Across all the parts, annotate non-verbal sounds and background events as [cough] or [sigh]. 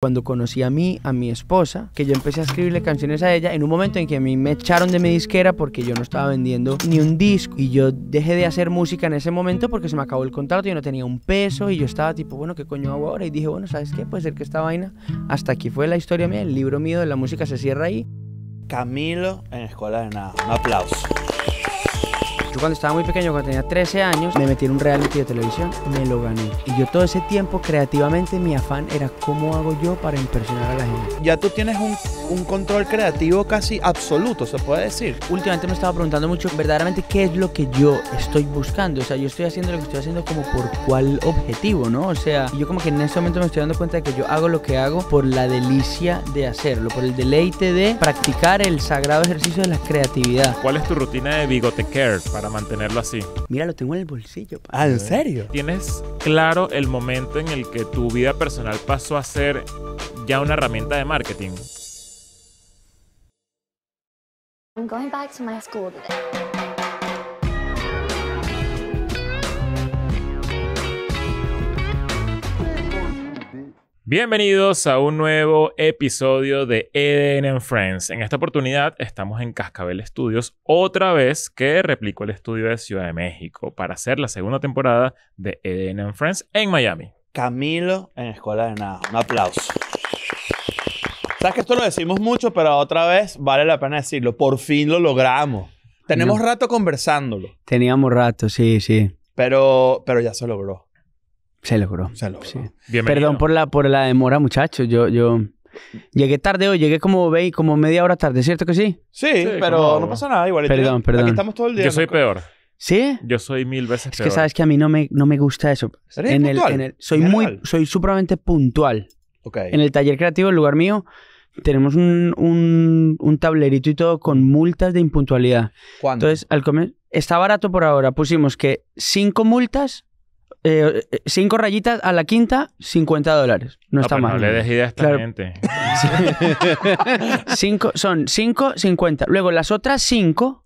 Cuando conocí a mí, a mi esposa, que yo empecé a escribirle canciones a ella en un momento en que a mí me echaron de mi disquera porque yo no estaba vendiendo ni un disco y yo dejé de hacer música en ese momento porque se me acabó el contrato, y no tenía un peso y yo estaba tipo, bueno, ¿qué coño hago ahora? Y dije, bueno, ¿sabes qué? Puede ser que esta vaina, hasta aquí fue la historia mía, el libro mío de la música se cierra ahí. Camilo en Escuela de Nada, un aplauso cuando estaba muy pequeño, cuando tenía 13 años, me metí en un reality de televisión, me lo gané. Y yo todo ese tiempo, creativamente, mi afán era cómo hago yo para impresionar a la gente. Ya tú tienes un, control creativo casi absoluto, se puede decir. Últimamente me estaba preguntando mucho, verdaderamente, qué es lo que yo estoy buscando. O sea, yo estoy haciendo lo que estoy haciendo como por cuál objetivo, ¿no? O sea, yo como que en este momento me estoy dando cuenta de que yo hago lo que hago por la delicia de hacerlo, por el deleite de practicar el sagrado ejercicio de la creatividad. ¿Cuál es tu rutina de bigote care para mantenerlo así. Mira, lo tengo en el bolsillo. Ah, ¿en eh, serio? Tienes claro el momento en el que tu vida personal pasó a ser ya una herramienta de marketing. my school Bienvenidos a un nuevo episodio de Eden and Friends. En esta oportunidad estamos en Cascabel Studios, otra vez que replicó el estudio de Ciudad de México para hacer la segunda temporada de Eden and Friends en Miami. Camilo en Escuela de Nada. Un aplauso. Sabes que esto lo decimos mucho, pero otra vez vale la pena decirlo. Por fin lo logramos. Tenemos mm. rato conversándolo. Teníamos rato, sí, sí. Pero, pero ya se logró. Se logró. Se Perdón por la, por la demora, muchachos. Yo, yo llegué tarde hoy, llegué como veis, como media hora tarde, ¿cierto que sí? Sí, pero no pasa nada, igual. Perdón, perdón. estamos todo el día. Yo soy peor. ¿Sí? Yo soy mil veces peor. Es que sabes que a mí no me, no me gusta eso. en, soy muy, soy supremamente puntual. Okay. En el taller creativo, el lugar mío, tenemos un, un, tablerito y todo con multas de impuntualidad. ¿Cuándo? Entonces, al comer, está barato por ahora. Pusimos que cinco multas eh, eh, cinco rayitas a la quinta, 50 dólares. No, ah, está pues mal. No le des [laughs] cinco, son 5, 50. Luego las otras 5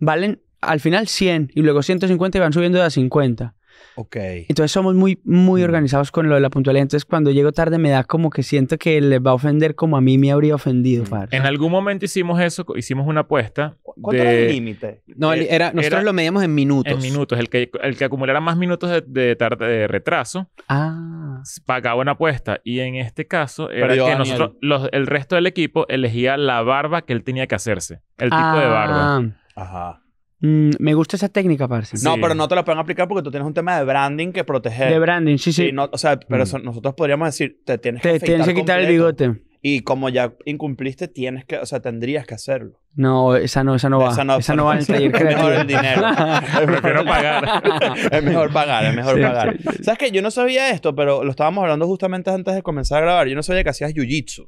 valen al final 100 y luego 150 y van subiendo de a 50. Ok. Entonces somos muy, muy mm. organizados con lo de la puntualidad. Entonces cuando llego tarde me da como que siento que les va a ofender como a mí me habría ofendido. Mm. En algún momento hicimos eso, hicimos una apuesta. ¿Cuánto de... era el límite? No, eh, era, nosotros lo medíamos en minutos. En minutos. El que, el que acumulara más minutos de, tarde, de retraso ah. pagaba una apuesta. Y en este caso era que nosotros, los, el resto del equipo elegía la barba que él tenía que hacerse. El tipo de barba. Ah. Ajá. Mm, me gusta esa técnica, parece No, pero no te la pueden aplicar porque tú tienes un tema de branding que proteger. De branding, sí, sí. o sea, pero mm. nosotros podríamos decir, te tienes que quitar el bigote. Y como ya incumpliste, tienes que, o sea, tendrías que hacerlo. No, esa no, esa no va. Esa no, va en el Es mejor el dinero. [laughs] Prefiero pagar. [laughs] es mejor pagar, es mejor pagar. ¿Sabes qué? Yo no sabía esto, pero lo estábamos hablando justamente antes de comenzar a grabar. Yo no sabía que hacías jiu-jitsu.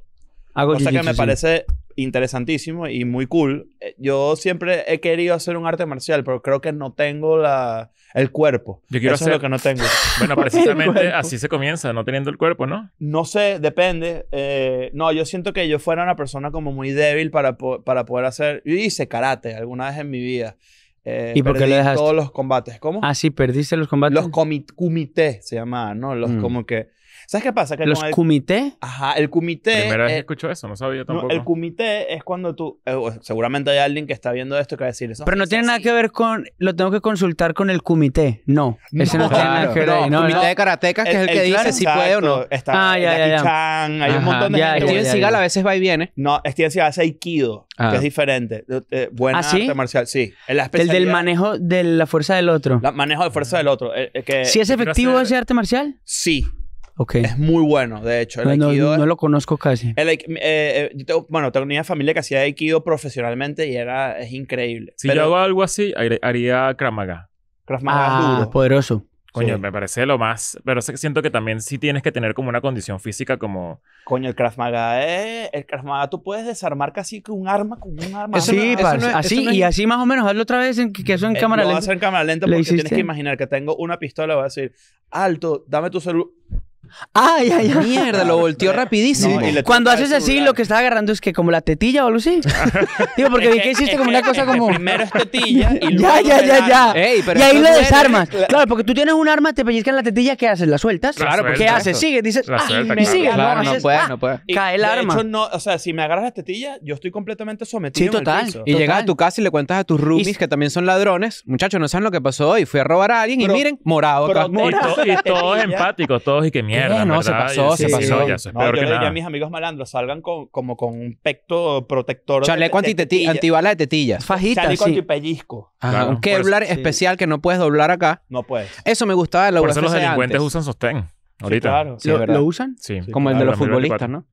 Hago que me parece interesantísimo y muy cool. Eh, yo siempre he querido hacer un arte marcial, pero creo que no tengo la, el cuerpo. Yo quiero hacer... lo que no tengo. [laughs] bueno, [laughs] precisamente así se comienza, no teniendo el cuerpo, ¿no? No sé, depende. Eh, no, yo siento que yo fuera una persona como muy débil para, para poder hacer... Yo hice karate alguna vez en mi vida. Eh, ¿Y por qué le dejaste? todos los combates. ¿Cómo? Ah, sí, perdiste los combates. Los comités se llamaban, ¿no? Los mm. como que ¿Sabes qué pasa? Que ¿Los el, comité? Ajá, el comité... Primera vez que escucho eso, no sabía tampoco. el comité es cuando tú... Eh, seguramente hay alguien que está viendo esto y que va a decir eso. Pero no tiene nada que ver con... Lo tengo que consultar con el comité. No, no ese no tiene que comité de karatecas que es el, que dice si puede o no. Está ah, ya, ya, hay un montón de gente. Steven Seagal a veces va y viene. No, Steven Seagal hace Aikido, que ah. es diferente. Eh, eh, buena ¿Ah, arte marcial, sí. El del manejo de la fuerza del otro. El manejo de fuerza del otro. ¿Si es efectivo ese arte marcial? Sí. Okay. Es muy bueno, de hecho. El no, no, lo conozco casi. Eh, eh, tengo, bueno, tengo una familia que hacía Aikido profesionalmente y era, es increíble. Si yo hago algo así, haría Kramaga. Kramaga ah, duro. poderoso. Coño, me parece lo más. Pero siento que también sí tienes que tener como una condición física como. Coño, el Krav Maga es. El Krav Maga tú puedes desarmar casi un arma, con un arma. sí, así y así más o menos. Hazlo otra vez, en, que eso eh, en cámara lenta. Lo voy a hacer en cámara lenta porque tienes que imaginar que tengo una pistola. Voy a decir, alto, dame tu celular. Ay, ay, ay. Mierda, lo volteó rapidísimo. Cuando haces así, lo que estás agarrando es que como la tetilla o algo así. [laughs] Digo, porque vi que hiciste como una [laughs] cosa como. Primero es tetilla y [laughs] luego. Ya, ya, ya, ya. pero y ahí lo desarmas. Claro, porque tú tienes un arma, te pellizcan la tetilla, ¿qué haces? ¿La sueltas? Claro, ¿qué haces? Sigue, dices. Ah", y sigue, claro, no, puede, ah, no puede. Cae el arma. De hecho, no, o sea, si me agarras la tetilla, yo estoy completamente sometido. Sí, total. Y llegas a tu casa y le cuentas a tus roomies que también son ladrones. Muchachos, no saben lo que pasó hoy. Fui a robar a alguien y miren, morado. Y todos empáticos, todos y que mierda. No, no, se pasó, se pasó. Ya, eso yo que le a mis amigos malandros, salgan con, como con un pecto protector. Chaleco de, de antibala de tetillas. fajitas Chaleco sí. antipellizco. un pues, Kevlar especial que no puedes doblar acá. No puedes. Eso me gustaba de la Por eso los delincuentes usan sostén. Ahorita. Sí, ¿Lo, usan? Sí. Como el de los futbolistas, ¿no?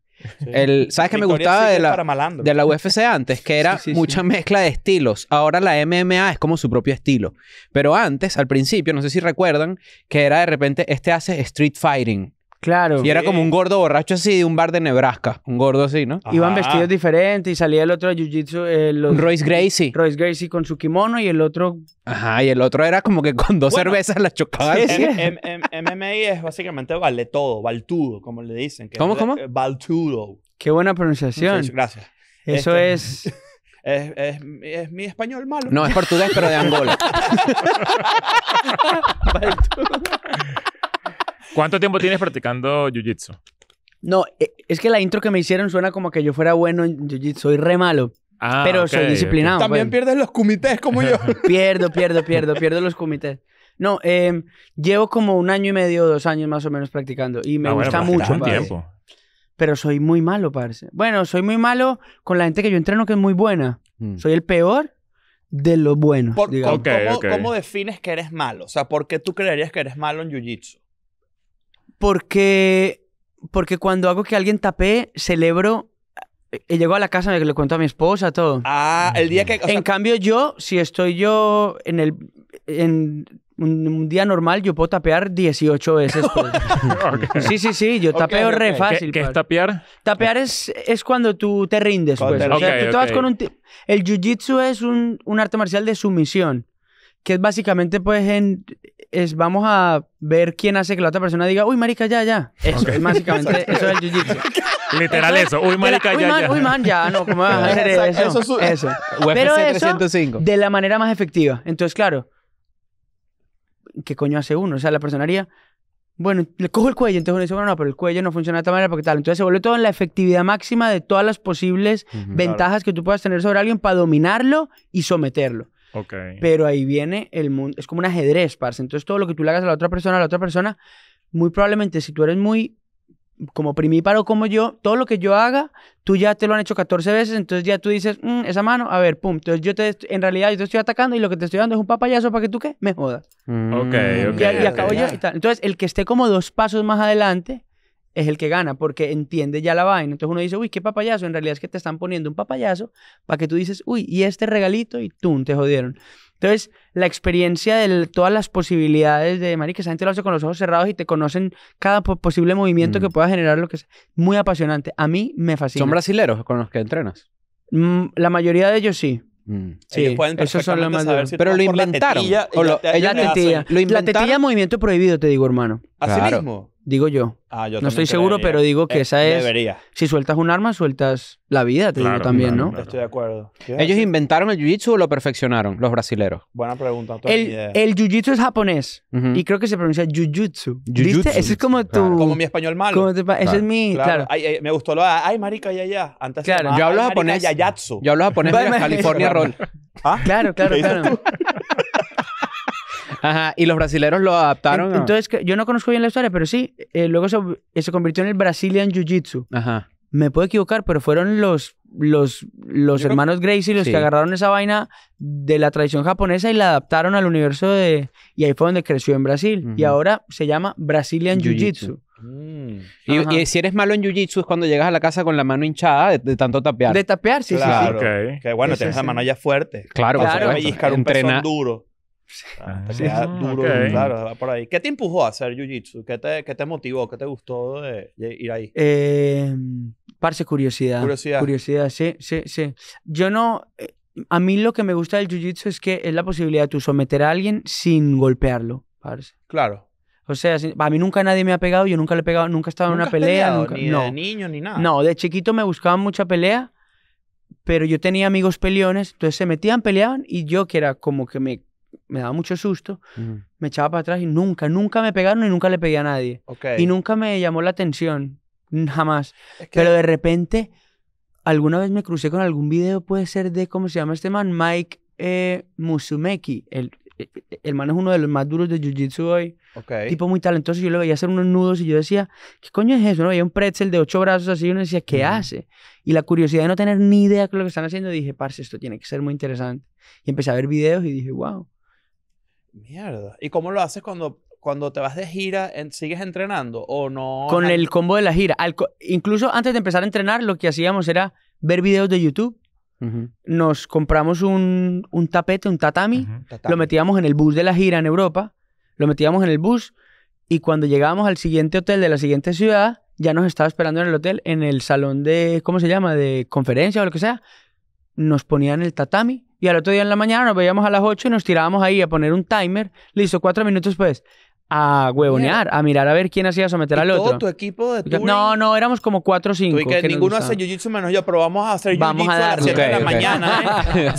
¿Sabes qué me gustaba de la, de la UFC antes? Que era mucha mezcla de estilos. Ahora la MMA es como su propio estilo. Pero antes, al principio, no sé si recuerdan, que era de repente, este hace street fighting. Claro. Y era como un eh. gordo borracho así de un bar de Nebraska. Un gordo así, ¿no? Iban vestidos diferentes y salía el otro de Jiu-Jitsu. Eh, Royce Gracie. Royce Gracie con su kimono y el otro. Ajá, y el otro era como que con dos cervezas la chocaba. así. MMA es básicamente vale todo, valtudo, como le dicen. ¿Cómo, cómo? Qué buena pronunciación. Gracias. Eso este, [laughs] es. Es, mi español malo. No, es portugués, pero de Angola. [laughs] ¿Cuánto tiempo tienes practicando jiu-jitsu? No, e, es que la intro que me hicieron suena como que yo fuera bueno en jiu-jitsu. Soy re malo. Ah, pero soy disciplinado. Pues. También pierdes los comités como yo. [laughs] pierdo, pierdo, pierdo, pierdo los comités. No, em, llevo como un año y medio, dos años más o menos practicando. Y me ah, gusta pues, mucho. tiempo. Pero soy muy malo, parece. Bueno, soy muy malo con la gente que yo entreno que es muy buena. Mm. Soy el peor de los buenos. ¿cómo, ¿cómo, defines que eres malo? O sea, ¿por qué tú creerías que eres malo en Jiu-Jitsu? Porque, porque cuando hago que alguien tape celebro y eh, eh, llegó a la casa, me le cuento a mi esposa, todo. Ah, el día que. En cambio, yo, si estoy yo en el. En un, día normal, yo puedo tapear 18 veces. Pues. [laughs] Sí, sí, sí, yo tapeo re fácil. ¿Qué, es tapear? Tapear es, es cuando tú te rindes, El jiu-jitsu es un, un arte marcial de sumisión que es básicamente pues es vamos a ver quién hace que la otra persona diga, uy, marica, ya, ya. Eso es básicamente, [laughs] eso es el jiu-jitsu. Literal eso, uy, marica, ya, ya. Uy, man, ya, no, ¿cómo vas a hacer eso? Eso, eso. UFC [laughs] de la manera más efectiva. Entonces, claro, ¿qué coño hace uno? O sea, la persona haría... Bueno, le cojo el cuello, entonces uno dice, bueno, no, pero el cuello no funciona de esta manera porque tal. Entonces se vuelve todo en la efectividad máxima de todas las posibles ventajas que tú puedas tener sobre alguien para dominarlo y someterlo. Pero ahí viene el mundo, es como un ajedrez, parce. Entonces todo lo que tú le hagas a la otra persona, a la otra persona, muy probablemente si tú eres muy como primíparo como yo, todo lo que yo haga, tú ya te lo han hecho 14 veces, entonces ya tú dices, mm, esa mano, a ver, pum. Entonces yo te, en realidad yo te estoy atacando y lo que te estoy dando es un papayazo para que tú qué, me jodas. Mm. ok, ok. Y, acabo yo y tal. Entonces el que esté como dos pasos más adelante, es el que gana porque entiende ya la vaina. Entonces uno dice, uy, qué papayazo. En realidad es que te están poniendo un papayazo para que tú dices, uy, y este regalito y tú te jodieron. Entonces, la experiencia de todas las posibilidades de Mari, que esa gente lo hace con los ojos cerrados y te conocen cada posible movimiento que mm. pueda generar, lo que es muy apasionante. A mí me fascina. ¿Son brasileros con los que entrenas? Mm, la mayoría de ellos sí. Mm. Sí, pueden son los más Pero lo inventaron. La tetilla, lo, movimiento prohibido, te digo, hermano. Así mismo. Digo yo. Ah, no estoy seguro, pero digo que eh, esa es. Debería. Si sueltas un arma, sueltas la vida, te digo también, ¿no? Claro. Estoy de acuerdo. ¿Ellos inventaron el jiu-jitsu o lo perfeccionaron, los brasileros? Buena pregunta. El, el jiu-jitsu es japonés y creo que se pronuncia jiu-jitsu. Jiu jitsu viste Ese es como tu. Como mi español malo. ese es mi. Claro. Eh, me gustó lo Ay, marica, ya, ya. Antes claro. yo hablo japonés. Yo hablo japonés, California Roll. ¿Ah? Claro, claro, claro. Ajá, y los brasileños lo adaptaron. Entonces entonces, yo no conozco bien la historia, pero sí, eh, luego se, eh, se, convirtió en el Brazilian Jiu-Jitsu. Ajá. Me puedo equivocar, pero fueron los, los, los hermanos Gracie los que agarraron esa vaina de la tradición japonesa y la adaptaron al universo de... Y ahí fue donde creció en Brasil. Y ahora se llama Brazilian Jiu-Jitsu. Y, si eres malo en jiu-jitsu es cuando llegas a la casa con la mano hinchada de, tanto tapear. De tapear, sí, sí. sí. Que bueno, tienes la mano ya fuerte. Claro, claro. pellizcar un duro. ¿Qué te empujó a hacer jiu-jitsu? ¿Qué te, motivó? ¿Qué te gustó de, ir ahí? Eh, curiosidad. Curiosidad. Curiosidad, sí, sí, sí. Yo no. Eh, a mí lo que me gusta del jiu-jitsu es que es la posibilidad de tú someter a alguien sin golpearlo, Claro. O sea, a mí nunca nadie me ha pegado, yo nunca le he pegado, nunca he estado en una pelea. ni de niño, ni nada. No, de chiquito me buscaban mucha pelea, pero yo tenía amigos peleones, entonces se metían, peleaban, y yo que era como que me me daba mucho susto, me echaba para atrás y nunca, nunca me pegaron y nunca le pegué a nadie. Y nunca me llamó la atención, [laughs] jamás. Pero de repente, alguna vez me crucé con algún video, puede ser de, ¿cómo se llama este man? Mike eh, Musumeki. El, e, e, el man es uno de los más duros de Jiu-Jitsu hoy. Tipo muy talentoso. Yo le veía hacer unos nudos y yo decía, ¿qué coño es eso? No veía un pretzel de ocho brazos así y uno decía, ¿qué hace? Y la curiosidad de no tener ni idea de lo que están haciendo, dije, parce, esto tiene que ser muy interesante. Y empecé a ver videos y dije, wow. Mierda. ¿Y cómo lo haces cuando, cuando te vas de gira? ¿Sigues entrenando o no? Con el combo de la gira. incluso antes de empezar a entrenar, lo que hacíamos era ver videos de YouTube. Nos compramos un, tapete, un tatami, tatami, lo metíamos en el bus de la gira en Europa, lo metíamos en el bus y cuando llegábamos al siguiente hotel de la siguiente ciudad, ya nos estaba esperando en el hotel, en el salón de, ¿cómo se llama?, de conferencia o lo que sea, nos ponían el tatami y al otro día en la mañana nos veíamos a las 8 y nos tirábamos ahí a poner un timer. Listo, cuatro minutos pues. A huevonear, a mirar a ver quién hacía someter ¿Y al todo otro. tu equipo de tu. No, no, éramos como cuatro o cinco. que ninguno hace jiu-jitsu menos yo, pero vamos a hacer Vamos jiu-jitsu a a las de la mañana, ¿eh? [laughs]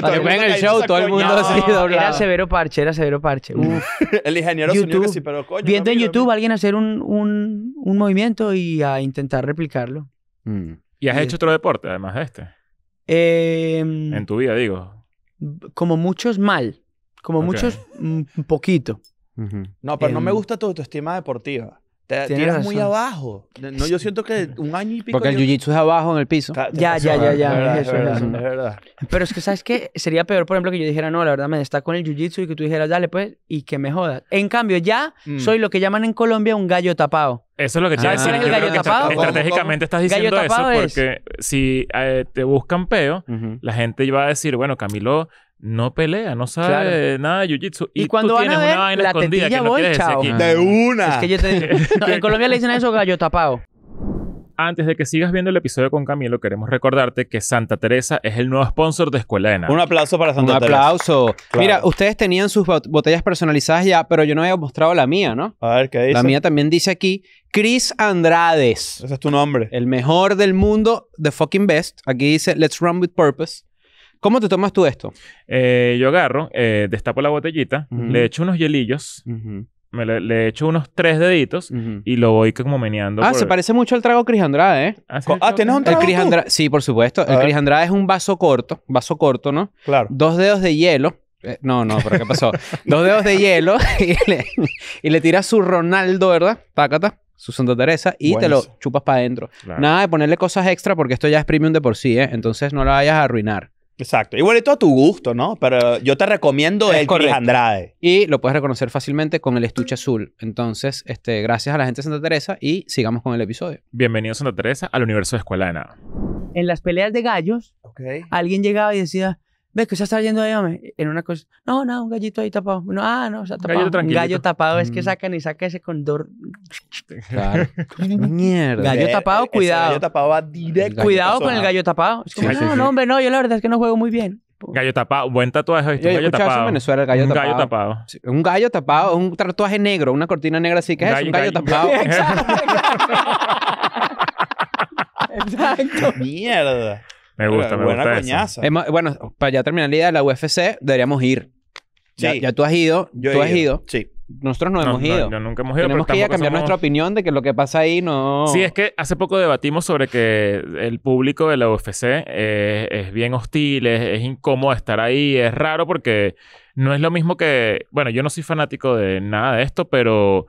que en el show, todo el mundo así Era severo parche, era severo parche. [laughs] El ingeniero que sí, pero coño. Viendo en YouTube a alguien hacer un, un, movimiento y a intentar replicarlo. Mm. Y has hecho otro deporte, además de este. Em, en tu vida, digo. Como muchos, mal. Como muchos, un mm, poquito. No, pero no me em, gusta tu autoestima deportiva muy abajo. No, yo siento que un año y pico. Porque el jiu-jitsu es abajo en el piso. ya, ya, ya, ya. Es verdad, Pero es que, ¿sabes qué? Sería peor, por ejemplo, que yo dijera, no, la verdad me destaco con el jiu-jitsu y que tú dijeras, dale, pues, y que me jodas. En cambio, ya mm. soy lo que llaman en Colombia un gallo tapado. Eso es lo que te ah, decir. tapado? estratégicamente estás diciendo eso porque si eh, te buscan peo, la gente va a decir, bueno, Camilo no pelea, no sabe nada de jiu-jitsu. Y, cuando tú una vaina escondida que voy, chao. De una. que yo [laughs] en Colombia le dicen a eso gallo tapado. Antes de que sigas viendo el episodio con Camilo, queremos recordarte que Santa Teresa es el nuevo sponsor de Escuela de Un aplauso para Santa Teresa. Un aplauso. Mira, ustedes tenían sus botellas personalizadas ya, pero yo no había mostrado la mía, ¿no? A ver, ¿qué dice? La mía también dice aquí, Chris Andrades. Ese es tu nombre. El mejor del mundo, the fucking best. Aquí dice, let's run with purpose. ¿Cómo te tomas tú esto? Eh, yo agarro, eh, destapo la botellita, le echo unos hielillos, le, echo unos tres deditos y lo voy como meneando. Ah, se parece mucho al trago Cris ¿eh? Ah, ah, ¿tienes un trago? El sí, por supuesto. el Cris es un vaso corto, vaso corto, ¿no? Claro. Dos dedos de hielo. Eh, no, no, pero ¿qué pasó? [laughs] Dos dedos de hielo y le, tiras su Ronaldo, ¿verdad? Tácata su Santa Teresa y te lo chupas para adentro. Nada de ponerle cosas extra porque esto ya es premium de por sí, ¿eh? entonces no lo vayas a arruinar. Exacto. Igual a tu gusto, ¿no? Pero yo te recomiendo el Chris Andrade. Y lo puedes reconocer fácilmente con el estuche azul. Entonces, este, gracias a la gente de Santa Teresa y sigamos con el episodio. Bienvenido Santa Teresa al universo de Escuela de Nada. En las peleas de gallos, alguien llegaba y decía, ¿Ves que se está yendo ahí, hombre? En una cosa, no, no, un gallito ahí tapado. ah, no, o sea, tapado. Gallo un gallo tapado es que mm. sacan y saca ese condor. Claro. [laughs] Mierda. Gallo tapado, cuidado. gallo tapado va directo. Cuidado con el gallo tapado. Es como, no, no, hombre, no, yo la verdad es que no juego muy bien. Gallo tapado, buen tatuaje. Yo, gallo tapado. en Venezuela el gallo un tapado. Gallo tapado. un gallo tapado, un tatuaje negro, una cortina negra así que es un gallo, tapado. [laughs] Exacto. Mierda. Me gusta, me buena gusta. Coñaza. bueno, para ya terminar la idea de la UFC, deberíamos ir. Ya, ya tú has ido, Yo tú has ido. Sí. Nosotros no, hemos ido. yo nunca hemos ido. Tenemos que ir a cambiar nuestra opinión de que lo que pasa ahí no. Sí, es que hace poco debatimos sobre que el público de la UFC eh, es bien hostil, es incómodo estar ahí, es raro porque no es lo mismo que, bueno, yo no soy fanático de nada de esto, pero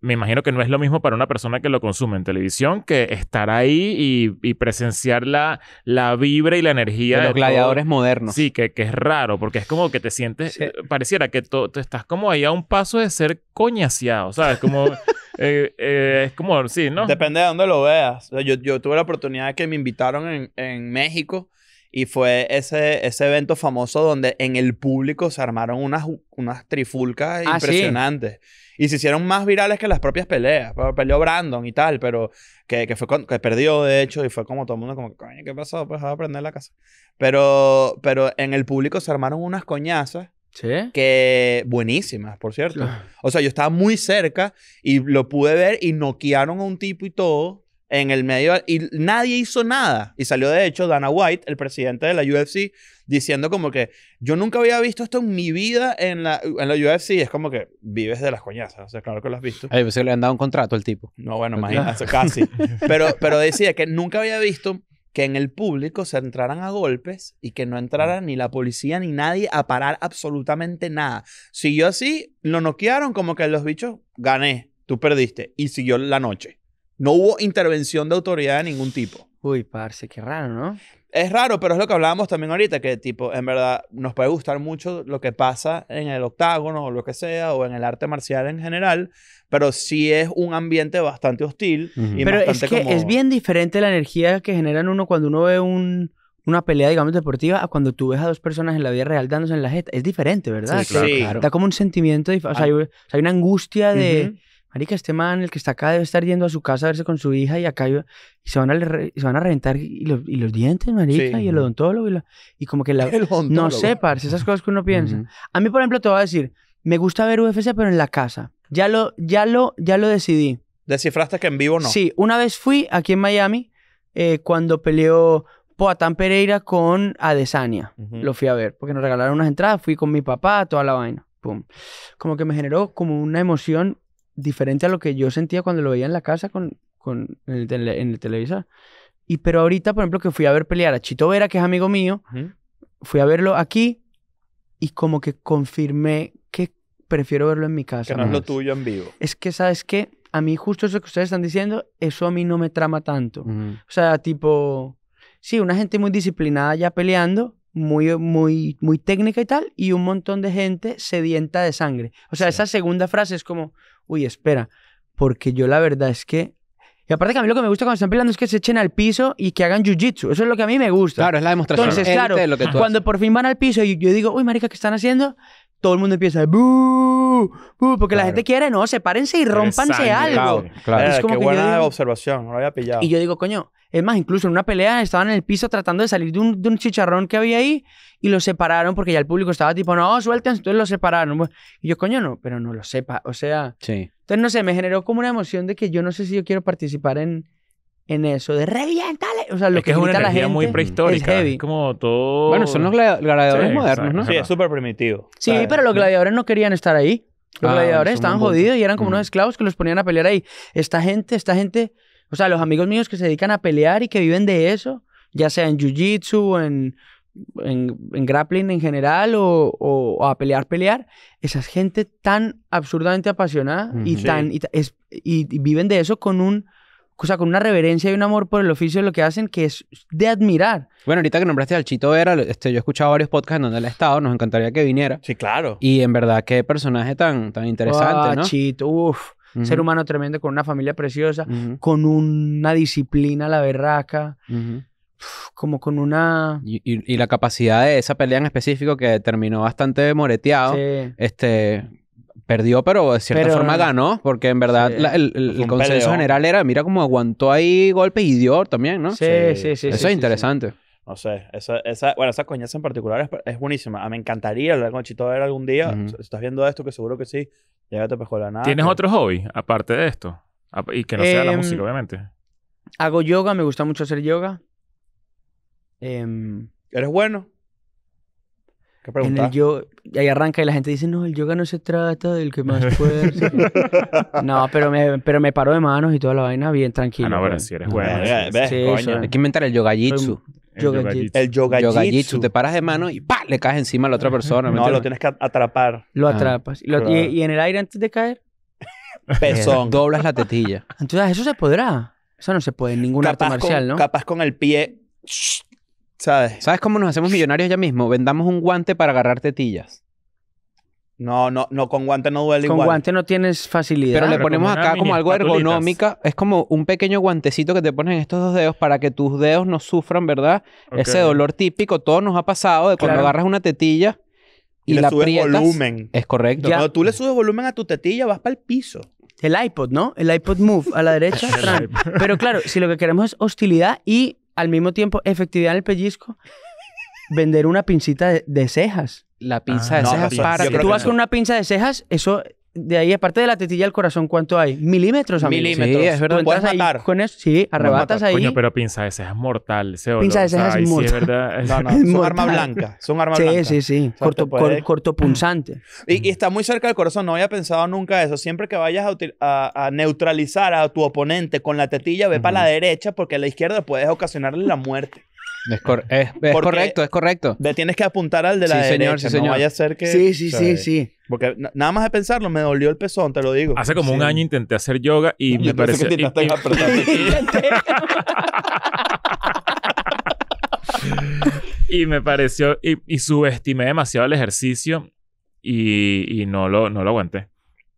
me imagino que no es lo mismo para una persona que lo consume en televisión que estar ahí y, presenciar la, la, vibra y la energía de los gladiadores modernos. Sí, que, que, es raro, porque es como que te sientes, eh, pareciera que tú estás como ahí a un paso de ser coñaseado, ¿sabes? Como, [laughs] eh, eh, es como, sí, ¿no? Depende de dónde lo veas. yo, tuve la oportunidad de que me invitaron en, México. Y fue ese, ese evento famoso donde en el público se armaron unas, unas trifulcas ah, impresionantes. Y se hicieron más virales que las propias peleas. Peleó Brandon y tal, pero que, fue que perdió, de hecho, y fue como todo el mundo como, coño, ¿qué pasó? Pues a aprender la casa. Pero, pero en el público se armaron unas coñazas. ¿Sí? Que buenísimas, por cierto. Ah. O sea, yo estaba muy cerca y lo pude ver y noquearon a un tipo y todo en el medio y nadie hizo nada. Y salió de hecho Dana White, el presidente de la UFC, diciendo como que yo nunca había visto esto en mi vida en la, la UFC. es como que vives de las coñazas, o sea, claro que lo has visto. A veces pues, le han dado un contrato al tipo. No, bueno, pues, imagínate, casi. [laughs] Pero, pero decía que nunca había visto que en el público se entraran a golpes y que no entrara ni la policía ni nadie a parar absolutamente nada. Siguió así, lo noquearon como que los bichos, gané, tú perdiste. Y siguió la noche. No hubo intervención de autoridad de ningún tipo. Uy, parce, qué raro, ¿no? Es raro, pero es lo que hablábamos también ahorita, que tipo, en verdad, nos puede gustar mucho lo que pasa en el octágono o lo que sea, o en el arte marcial en general, pero sí es un ambiente bastante hostil. pero es que es bien diferente la energía que generan uno cuando uno ve un, una pelea, digamos, deportiva a cuando tú ves a dos personas en la vida real dándose en la jeta. Es diferente, ¿verdad? Sí, claro. Da como un sentimiento, o sea, hay, una angustia de... Marica, este man, el que está acá, debe estar yendo a su casa a verse con su hija y acá y se, van a se van a reventar y los, dientes, marica, y el odontólogo y, como que la... [laughs] no sé, parce, esas cosas que uno piensa. A mí, por ejemplo, te voy a decir, me gusta ver UFC, pero en la casa. Ya lo, ya lo, ya lo decidí. ¿Descifraste que en vivo no? Sí, una vez fui aquí en Miami eh, cuando peleó Poatán Pereira con Adesanya. Lo fui a ver porque nos regalaron unas entradas, fui con mi papá, toda la vaina. Pum. Como que me generó como una emoción diferente a lo que yo sentía cuando lo veía en la casa con, con, en, el en el televisor. Y pero ahorita, por ejemplo, que fui a ver pelear a Chito Vera, que es amigo mío, fui a verlo aquí y como que confirmé que prefiero verlo en mi casa. Que no es lo tuyo en vivo. Es que, ¿sabes qué? A mí justo eso que ustedes están diciendo, eso a mí no me trama tanto. O sea, tipo, sí, una gente muy disciplinada ya peleando, muy, muy, muy técnica y tal, y un montón de gente sedienta de sangre. O sea, esa segunda frase es como, uy, espera, porque yo la verdad es que... Y aparte que a mí lo que me gusta cuando están peleando es que se echen al piso y que hagan jiu-jitsu. Eso es lo que a mí me gusta. Claro, es la demostración. Entonces, claro, cuando por fin van al piso y yo digo, uy, marica, ¿qué están haciendo? todo el mundo empieza, ¡Bú! porque la gente quiere, no, sepárense y rompanse algo. Es como Qué que buena observación, no lo había pillado. Y yo digo, coño, es más, incluso en una pelea estaban en el piso tratando de salir de un, chicharrón que había ahí y lo separaron porque ya el público estaba tipo, no, suelten, entonces lo separaron. Y yo, coño, no, pero no lo sepa, o sea. Sí. Entonces, no sé, me generó como una emoción de que yo no sé si yo quiero participar en en eso de revientales, O sea, lo que, es una energía muy prehistórica. Es, como todo. Bueno, son los gladiadores modernos, ¿no? Sí, es súper primitivo. Sí, pero los gladiadores no querían estar ahí. Los ah, gladiadores estaban jodidos y eran como mm. unos esclavos que los ponían a pelear ahí. Esta gente, esta gente, o sea, los amigos míos que se dedican a pelear y que viven de eso, ya sea en jiu-jitsu, en, en, grappling en general o, a pelear, pelear, esa gente tan absurdamente apasionada y, tan, y viven de eso con un o sea, con una reverencia y un amor por el oficio de lo que hacen que es de admirar. Bueno, ahorita que nombraste al Chito Vera, este, yo he escuchado varios podcasts en donde él ha estado, nos encantaría que viniera. Sí, claro. Y en verdad, qué personaje tan, tan interesante, ah, ¿no? Chito, uff. Ser humano tremendo, con una familia preciosa, con una disciplina, la berraca. como con una... Y, y, la capacidad de esa pelea en específico que terminó bastante moreteado, sí. este, perdió, pero de cierta forma ganó, porque en verdad el, consenso general era, mira cómo aguantó ahí golpes y dio también, ¿no? Sí, sí, sí. eso es interesante. No sé, esa, esa, bueno, esa coñaza en particular es, buenísima. Ah, me encantaría hablar con Chito ver algún día. Estás viendo esto, que seguro que sí. llega a pues la nada. ¿Tienes otros otro hobby aparte de esto? Y que no sea la em, música, obviamente. Hago yoga, me gusta mucho hacer yoga. Em, ¿Eres bueno? en y ahí arranca y la gente dice, no, el yoga no se trata del que más [laughs] fuerza. no, pero me, pero me paro de manos y toda la vaina bien tranquila. Ah, no, pues. si eres bueno. Hay que inventar el yoga jitsu. El yoga, Te paras de manos y ¡pa! le caes encima a la otra persona. no, lo tienes que atrapar. Lo ah, atrapas. y, en el aire antes de caer. [laughs] pesón Doblas la tetilla. Entonces, eso se podrá. Eso no se puede en ningún arte marcial, ¿no? Capaz con el pie ¿Sabes? cómo nos hacemos millonarios ya mismo? Vendamos un guante para agarrar tetillas. No, no, no, con guante no duele Con guante no tienes facilidad. Pero, le ponemos acá como algo ergonómica. Es como un pequeño guantecito que te pones en estos dos dedos para que tus dedos no sufran, ¿verdad? Ese dolor típico, todo nos ha pasado de cuando agarras una tetilla y, le la subes volumen. Es correcto. Cuando tú le subes volumen a tu tetilla, vas para el piso. El iPod, ¿no? El iPod Move a la derecha. [laughs] Pero claro, si lo que queremos es hostilidad y al mismo tiempo efectividad en el pellizco, vender una pincita de, cejas. La pinza de ah, cejas para. que Tú vas con una pinza de cejas, eso de ahí, aparte de la tetilla al corazón, ¿cuánto hay? Milímetros, a Milímetros. es verdad. Puedes con eso, sí, arrebatas ahí. pero pinza de es mortal. Ese pinza de es mortal. es verdad. Es... [laughs] No, [laughs] es un arma blanca. Son arma sí, Sí, sí, sí. corto, punzante. cortopunzante. [clears throat] Y, está muy cerca del corazón. No había pensado nunca eso. Siempre que vayas a, neutralizar a tu oponente con la tetilla, ve para la derecha porque a la izquierda puedes ocasionarle la muerte. Es, [laughs] correcto, es correcto. Le tienes que apuntar al de la sí, no vaya a ser que... Sí, sí, sí, sí. Porque nada más de pensarlo me dolió el pezón, te lo digo. Hace como un año intenté hacer yoga y [laughs] me pareció... y, me pareció... Y, subestimé demasiado el ejercicio y, y no, lo, no lo aguanté.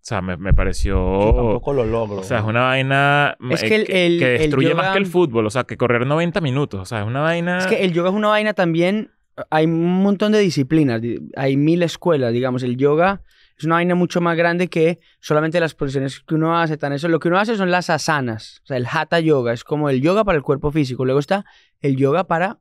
O sea, me, me, pareció. Yo tampoco lo logro. O sea, es una vaina es que, el, el, que destruye más que el fútbol. O sea, que correr 90 minutos. O sea, es una vaina. Es que el yoga es una vaina también. Hay un montón de disciplinas. Hay mil escuelas, digamos. El yoga es una vaina mucho más grande que solamente las posiciones que uno hace. Tan eso. Lo que uno hace son las asanas. O sea, el hatha yoga es como el yoga para el cuerpo físico. Luego está el yoga para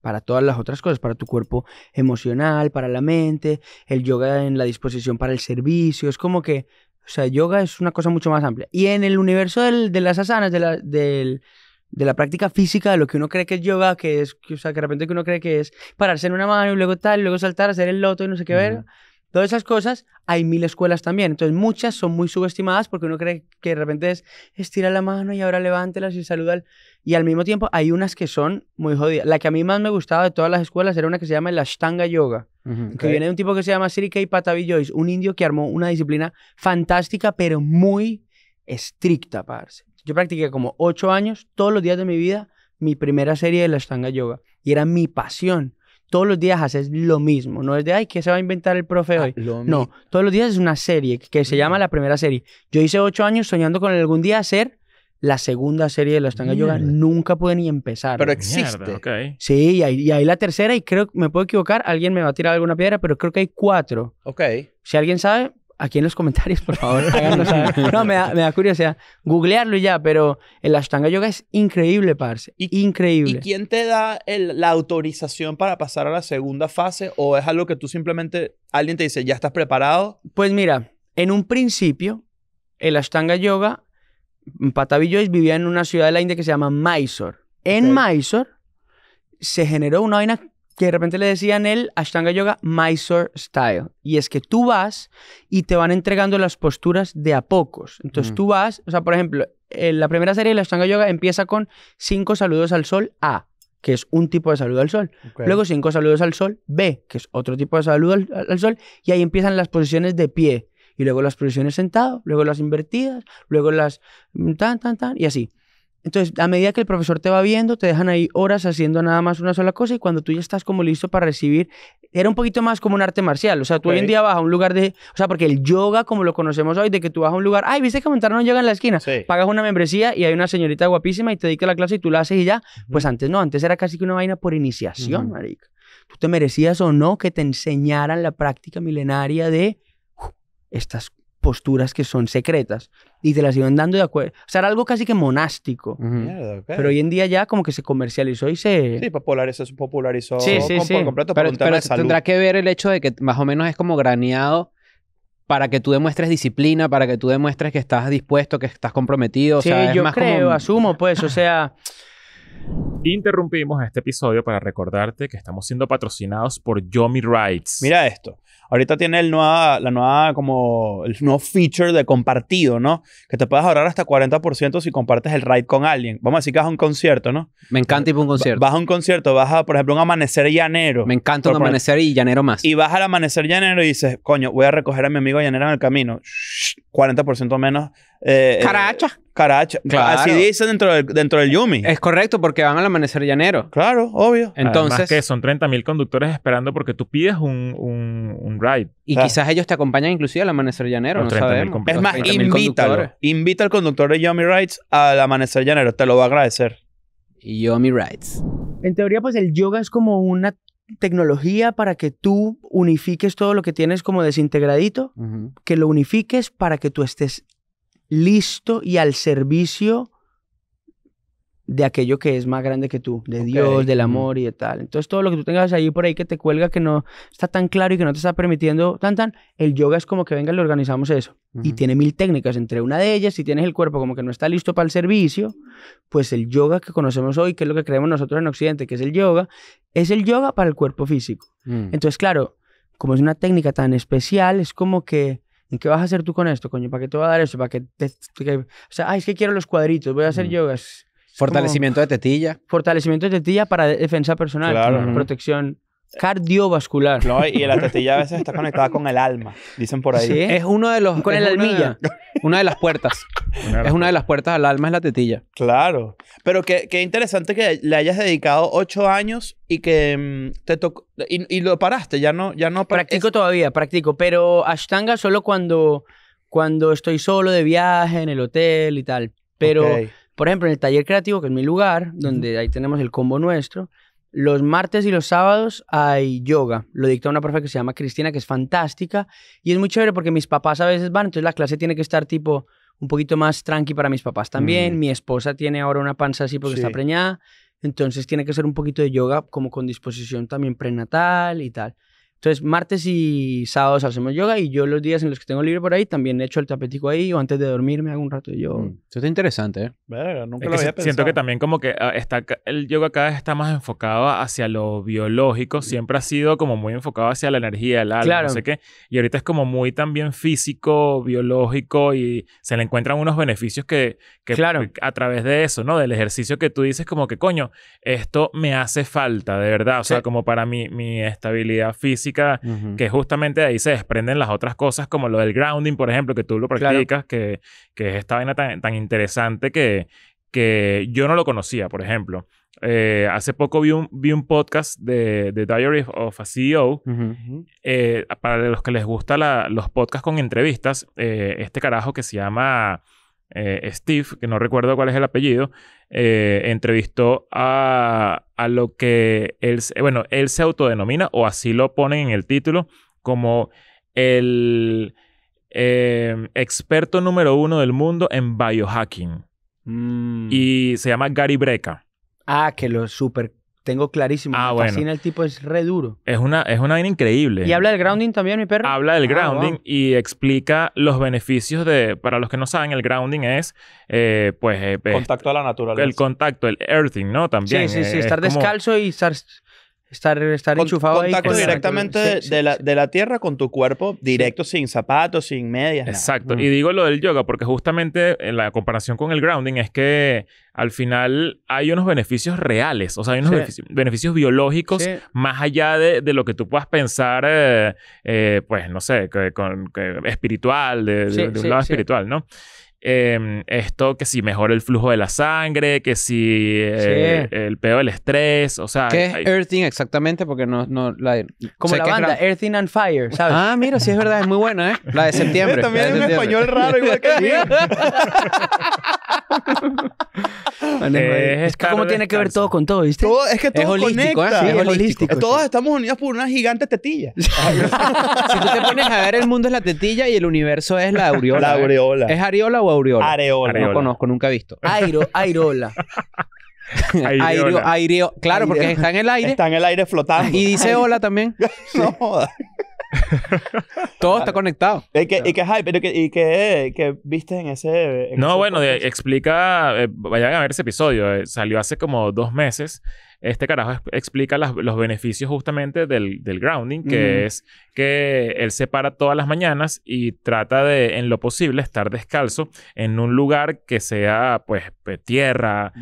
para todas las otras cosas, para tu cuerpo emocional, para la mente, el yoga en la disposición para el servicio, es como que, o sea, yoga es una cosa mucho más amplia. Y en el universo del, de las asanas, de la, del, de la práctica física, de lo que uno cree que es yoga, que es, que, o sea, que de repente que uno cree que es pararse en una mano y luego tal, y luego saltar, hacer el loto y no sé qué ver Todas esas cosas, hay mil escuelas también. Entonces, muchas son muy subestimadas porque uno cree que de repente es estira la mano y ahora levántelas y saluda. Y al mismo tiempo, hay unas que son muy jodidas. La que a mí más me gustaba de todas las escuelas era una que se llama la Ashtanga Yoga, que viene de un tipo que se llama Sri K. Patavi un indio que armó una disciplina fantástica, pero muy estricta, parce. Yo practiqué como ocho años, todos los días de mi vida, mi primera serie de la Ashtanga Yoga. Y era mi pasión todos los días haces lo mismo. No es de, ay, ¿qué se va a inventar el profe ah, hoy? No, todos los días es una serie que se llama la primera serie. Yo hice ocho años soñando con algún día hacer la segunda serie de los Tanga Yoga. Nunca pude ni empezar. Pero existe. Sí, y hay, la tercera y creo, me puedo equivocar, alguien me va a tirar alguna piedra, pero creo que hay cuatro. Ok. Si alguien sabe, aquí en los comentarios, por favor, [laughs] No, me da, curiosidad googlearlo ya, pero el Ashtanga Yoga es increíble, parce. ¿Y, increíble. ¿Y quién te da la autorización para pasar a la segunda fase o es algo que tú simplemente, alguien te dice, ya estás preparado? Pues mira, en un principio, el Ashtanga Yoga, Joyce vivía en una ciudad de la India que se llama Mysore. En Mysore se generó una vaina que de repente le decían el Ashtanga Yoga Mysore Style. Y es que tú vas y te van entregando las posturas de a pocos. Entonces mm. tú vas, o sea, por ejemplo, en la primera serie la Ashtanga Yoga empieza con cinco saludos al sol A, que es un tipo de saludo al sol. Luego cinco saludos al sol B, que es otro tipo de saludo al sol. Y ahí empiezan las posiciones de pie. Y luego las posiciones sentado, luego las invertidas, luego las mm, tan, tan, tan, y así. Entonces, a medida que el profesor te va viendo, te dejan ahí horas haciendo nada más una sola cosa y cuando tú ya estás como listo para recibir, era un poquito más como un arte marcial. O sea, tú hoy en día vas a un lugar de... O sea, porque el yoga, como lo conocemos hoy, de que tú vas a un lugar, ay, viste que montaron yoga en la esquina, pagas una membresía y hay una señorita guapísima y te dedica la clase y tú la haces y ya. Pues antes no, antes era casi que una vaina por iniciación, marica. Tú te merecías o no que te enseñaran la práctica milenaria de estas posturas que son secretas y te las iban dando de acuerdo. O sea, era algo casi que monástico. Pero hoy en día ya como que se comercializó y se... Sí, popularizó, popularizó sí, sí, sí. completo pero, tendrá que ver el hecho de que más o menos es como graneado para que tú demuestres disciplina, para que tú demuestres que estás dispuesto, que estás comprometido. sí, yo creo, asumo pues, o sea... [clears throat] Interrumpimos este episodio para recordarte que estamos siendo patrocinados por Yomi Rights. Mira esto. Ahorita tiene el la nueva, como, el nuevo feature de compartido, ¿no? Que te puedes ahorrar hasta 40% si compartes el ride con alguien. Vamos a decir que vas a un concierto, ¿no? Me encanta ir a un concierto. Vas a un concierto, vas a, por ejemplo, un amanecer llanero. Me encanta un amanecer y llanero más. Y vas al amanecer llanero y dices, coño, voy a recoger a mi amigo llanero en el camino. 40% menos. Eh, eh, Caracha. ¡Caracho! Así dice dentro del, dentro del Yumi. Es correcto, porque van al amanecer llanero. Claro, obvio. Entonces. que son 30.000 conductores esperando porque tú pides un, un, ride. Y quizás ellos te acompañan inclusive al amanecer llanero, no Es más, invítalo. Invita al conductor de Yumi Rides al amanecer llanero. Te lo va a agradecer. Yumi Rides. En teoría, pues el yoga es como una tecnología para que tú unifiques todo lo que tienes como desintegradito, que lo unifiques para que tú estés listo y al servicio de aquello que es más grande que tú, de Dios, del mm. amor y de tal. Entonces todo lo que tú tengas ahí por ahí que te cuelga, que no está tan claro y que no te está permitiendo tan tan, el yoga es como que venga, le organizamos eso. Y tiene mil técnicas, entre una de ellas, si tienes el cuerpo como que no está listo para el servicio, pues el yoga que conocemos hoy, que es lo que creemos nosotros en Occidente, que es el yoga, es el yoga para el cuerpo físico. Mm. Entonces, claro, como es una técnica tan especial, es como que ¿Y qué vas a hacer tú con esto, coño? ¿Para qué te va a dar eso? ¿Para qué te, O sea, ay, es que quiero los cuadritos, voy a hacer mm. yoga. yogas. Fortalecimiento de tetilla. Fortalecimiento de tetilla para defensa personal, protección Cardiovascular. No, y la tetilla a veces está conectada con el alma, dicen por ahí. Es uno de los. Con el almilla. Una, de las puertas. es una de las puertas al alma, es la tetilla. Claro. Pero qué, interesante que le hayas dedicado ocho años y que mm, te tocó. Y, lo paraste, ya no. Ya no practico todavía, practico. Pero Ashtanga solo cuando, cuando estoy solo de viaje, en el hotel y tal. Pero, por ejemplo, en el taller creativo, que es mi lugar, donde ahí tenemos el combo nuestro los martes y los sábados hay yoga. Lo dicta una profe que se llama Cristina, que es fantástica. Y es muy chévere porque mis papás a veces van, entonces la clase tiene que estar tipo un poquito más tranqui para mis papás también. Mm. Mi esposa tiene ahora una panza así porque está preñada. Entonces tiene que ser un poquito de yoga como con disposición también prenatal y tal. Entonces, martes y sábados hacemos yoga y yo los días en los que tengo libre por ahí también echo el tapetico ahí o antes de dormirme hago un rato de yoga. Mm, eso está interesante, ¿eh? nunca lo había pensado. Siento que también como que ah, está, el yoga cada vez está más enfocado hacia lo biológico. Siempre ha sido como muy enfocado hacia la energía, el alma, claro. no sé qué. Y ahorita es como muy también físico, biológico y se le encuentran unos beneficios que, que claro. a través de eso, ¿no? Del ejercicio que tú dices como que, coño, esto me hace falta, de verdad. O sea, como para mí mi estabilidad física que justamente ahí se desprenden las otras cosas, como lo del grounding, por ejemplo, que tú lo practicas, que, que, es esta vaina tan, interesante que, que yo no lo conocía, por ejemplo. Eh, hace poco vi un, vi un podcast de, de Diary of a CEO. Eh, para los que les gustan los podcasts con entrevistas, eh, este carajo que se llama eh, Steve, que no recuerdo cuál es el apellido, eh, entrevistó a, lo que él, eh, bueno, él se autodenomina, o así lo ponen en el título, como el em, experto número uno del mundo en biohacking. Mm. Y se llama Gary Breca. Ah, que lo super tengo clarísimo. Ah, me el tipo, es re duro. Es una, es una vaina increíble. ¿Y habla del grounding también, mi perro? Habla del ah, grounding y explica los beneficios de. Para los que no saben, el grounding es. Eh, pues. Eh, contacto a la naturaleza. El contacto, el earthing, ¿no? También. Sí, sí, sí. Eh, estar descalzo y estar Estar, estar enchufado ahí. Contacto pues, directamente de, la, de la tierra con tu cuerpo, directo, sin zapatos, sin medias. Exacto. Mm. Y digo lo del yoga porque justamente en la comparación con el grounding es que al final hay unos beneficios reales, o sea, hay unos beneficios, biológicos más allá de, lo que tú puedas pensar, eh, eh, pues, no sé, que, con, espiritual, de, de un lado espiritual, ¿no? eh, esto que si mejora el flujo de la sangre, que si eh, el peor del estrés, o sea... ¿Qué es Earthing exactamente? Porque no... no la, como la banda, Earthing and Fire, ¿sabes? Ah, mira, sí es verdad, es muy buena, ¿eh? La de [laughs] septiembre. También es un español raro igual que bien [laughs] [laughs] es, cómo tiene que ver todo con todo, ¿viste? es que todo holístico, ¿ah? es holístico. Todos estamos unidos por una gigante tetilla. [laughs] si tú te pones a ver, el mundo es la tetilla y el universo es la aureola. aureola. ¿Es ariola o aureola? Areola. No conozco, nunca he visto. Airo, airola. [laughs] Aireo, Claro, porque está en el aire. Está en el aire flotando. Y dice hola también. no [laughs] Todo está conectado. ¿Y qué, hype? Pero ¿Y eh, que viste en ese.? no, bueno, eh, explica. Eh, vayan a ver ese episodio. salió hace como dos meses. Este carajo explica los beneficios justamente del, grounding, que es que él se para todas las mañanas y trata de, en lo posible, estar descalzo en un lugar que sea, pues, tierra,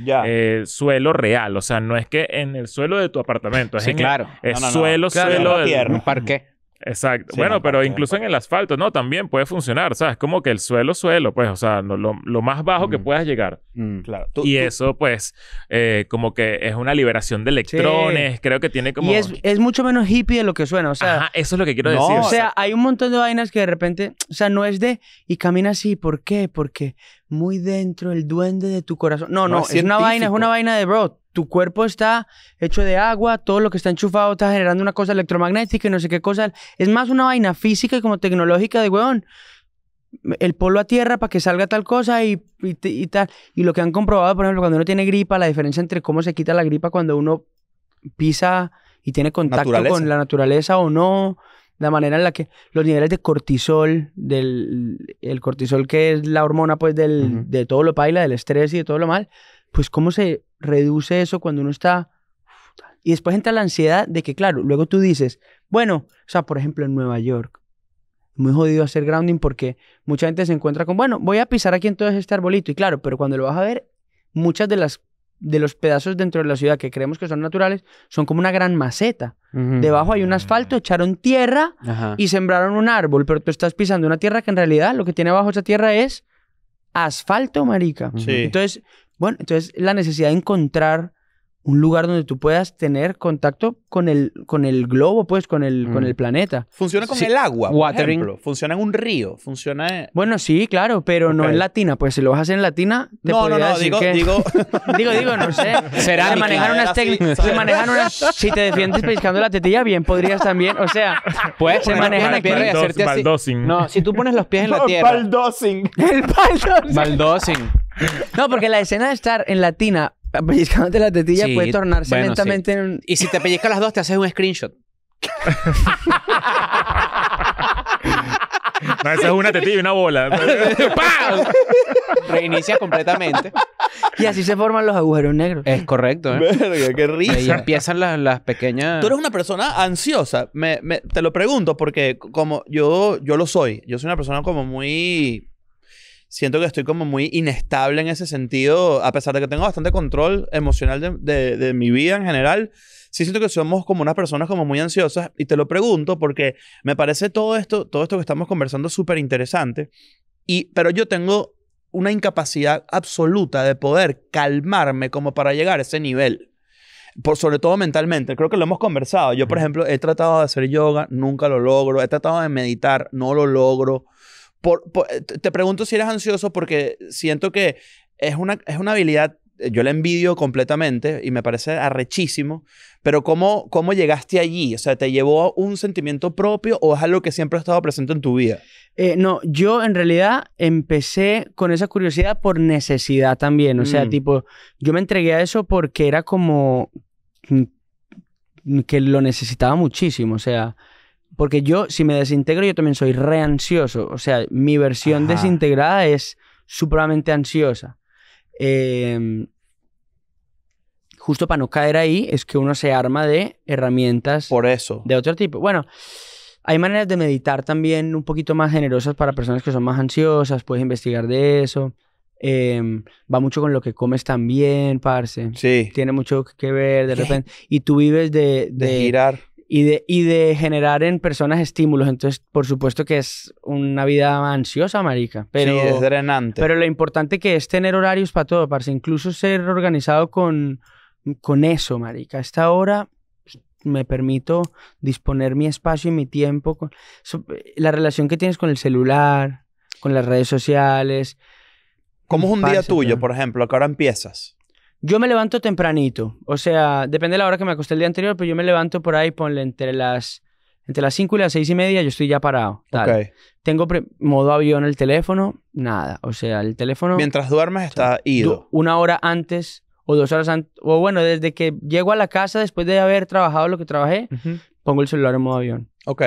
suelo real. O sea, no es que en el suelo de tu apartamento, es claro. es suelo, suelo. De, tierra. Un parque. Exacto. bueno, pero incluso en el asfalto, ¿no? También puede funcionar, O sea, es Como que el suelo, suelo, pues, o sea, lo, más bajo que mm. puedas llegar. Mm. Claro. y eso, pues, eh, como que es una liberación de electrones, creo que tiene como... Y es, mucho menos hippie de lo que suena, o sea... eso es lo que quiero decir. O sea, hay un montón de vainas que de repente, o sea, no es de, y camina así, ¿por qué? Porque muy dentro, el duende de tu corazón. No, no, es, una vaina, es una vaina de bro. Tu cuerpo está hecho de agua, todo lo que está enchufado está generando una cosa electromagnética y no sé qué cosa. Es más una vaina física y como tecnológica de weón. El polo a tierra para que salga tal cosa y, tal. Y lo que han comprobado, por ejemplo, cuando uno tiene gripa, la diferencia entre cómo se quita la gripa cuando uno pisa y tiene contacto con la naturaleza o no la manera en la que los niveles de cortisol, del el cortisol que es la hormona pues de todo lo paila, del estrés y de todo lo mal, pues cómo se reduce eso cuando uno está... Y después entra la ansiedad de que, claro, luego tú dices, bueno, o sea, por ejemplo en Nueva York, muy jodido hacer grounding porque mucha gente se encuentra con, bueno, voy a pisar aquí entonces este arbolito. Y claro, pero cuando lo vas a ver, muchas de las de los pedazos dentro de la ciudad que creemos que son naturales son como una gran maceta. Debajo hay un asfalto, echaron tierra y sembraron un árbol, pero tú estás pisando una tierra que en realidad lo que tiene abajo esa tierra es asfalto, marica. Entonces, bueno, entonces la necesidad de encontrar un lugar donde tú puedas tener contacto con el, con el globo, pues, con el, con mm. el planeta. Funciona con el agua, por Ejemplo. Funciona en un río, funciona... En... Bueno, sí, claro, pero no en latina. Pues si lo vas a hacer en latina, te no, no, no, digo, digo... [laughs] digo, digo, no sé. Será [laughs] se manejar unas técnicas... unas... Si te defiendes pescando la tetilla, bien, podrías también... O sea, [laughs] puedes se manejan aquí... el así. Baldosing. No, si tú pones los pies en la tierra... Baldosing. El baldosing. Baldosing. No, porque la escena de estar en latina pellizcándote la tetilla puede tornarse lentamente en Y si te pellizcas las dos, te haces un screenshot. [laughs] No, esa es una tetilla y una bola. [laughs] ¡Pam! Reinicia completamente. Y así se forman los agujeros negros. Es correcto, ¿eh? Verga, qué Ahí empiezan las, pequeñas... Tú eres una persona ansiosa. te lo pregunto porque como yo, yo lo soy. Yo soy una persona como muy siento que estoy como muy inestable en ese sentido, a pesar de que tengo bastante control emocional de, de, mi vida en general. Sí siento que somos como unas personas como muy ansiosas y te lo pregunto porque me parece todo esto, todo esto que estamos conversando súper interesante. Y, pero yo tengo una incapacidad absoluta de poder calmarme como para llegar a ese nivel. Por, sobre todo mentalmente, creo que lo hemos conversado. Yo, por ejemplo, he tratado de hacer yoga, nunca lo logro. He tratado de meditar, no lo logro. Eh, te pregunto si eres ansioso porque siento que es una, es una habilidad, eh, yo la envidio completamente y me parece arrechísimo, pero ¿cómo, ¿cómo llegaste allí? O sea, ¿te llevó un sentimiento propio o es algo que siempre ha estado presente en tu vida? Eh, no, yo en realidad empecé con esa curiosidad por necesidad también, o sea, mm. tipo, yo me entregué a eso porque era como mm, que lo necesitaba muchísimo, o sea, porque yo, si me desintegro, yo también soy re ansioso. O sea, mi versión desintegrada es supremamente ansiosa. Em, justo para no caer ahí, es que uno se arma de herramientas. Por eso. De otro tipo. Bueno, hay maneras de meditar también un poquito más generosas para personas que son más ansiosas. Puedes investigar de eso. Em, va mucho con lo que comes también, parce. Sí. Tiene mucho que ver de [laughs] repente. Y tú vives de, de, de girar y de, y de generar en personas estímulos. Entonces, por supuesto que es una vida ansiosa, marica. Pero, sí, es drenante. Pero lo importante que es tener horarios para todo, parce. Incluso ser organizado con, con eso, marica. A esta hora me permito disponer mi espacio y mi tiempo. Con, la relación que tienes con el celular, con las redes sociales. ¿Cómo es un día tuyo, por ejemplo? que ahora empiezas? Yo me levanto tempranito, o sea, depende de la hora que me acosté el día anterior, pero yo me levanto por ahí, ponle entre las, entre las 5 y las 6 y media, yo estoy ya parado. Okay. Tengo modo avión el teléfono, nada, o sea, el teléfono... Mientras duermes está ido. Una hora antes o dos horas antes, o bueno, desde que llego a la casa después de haber trabajado lo que trabajé, pongo el celular en modo avión. Ok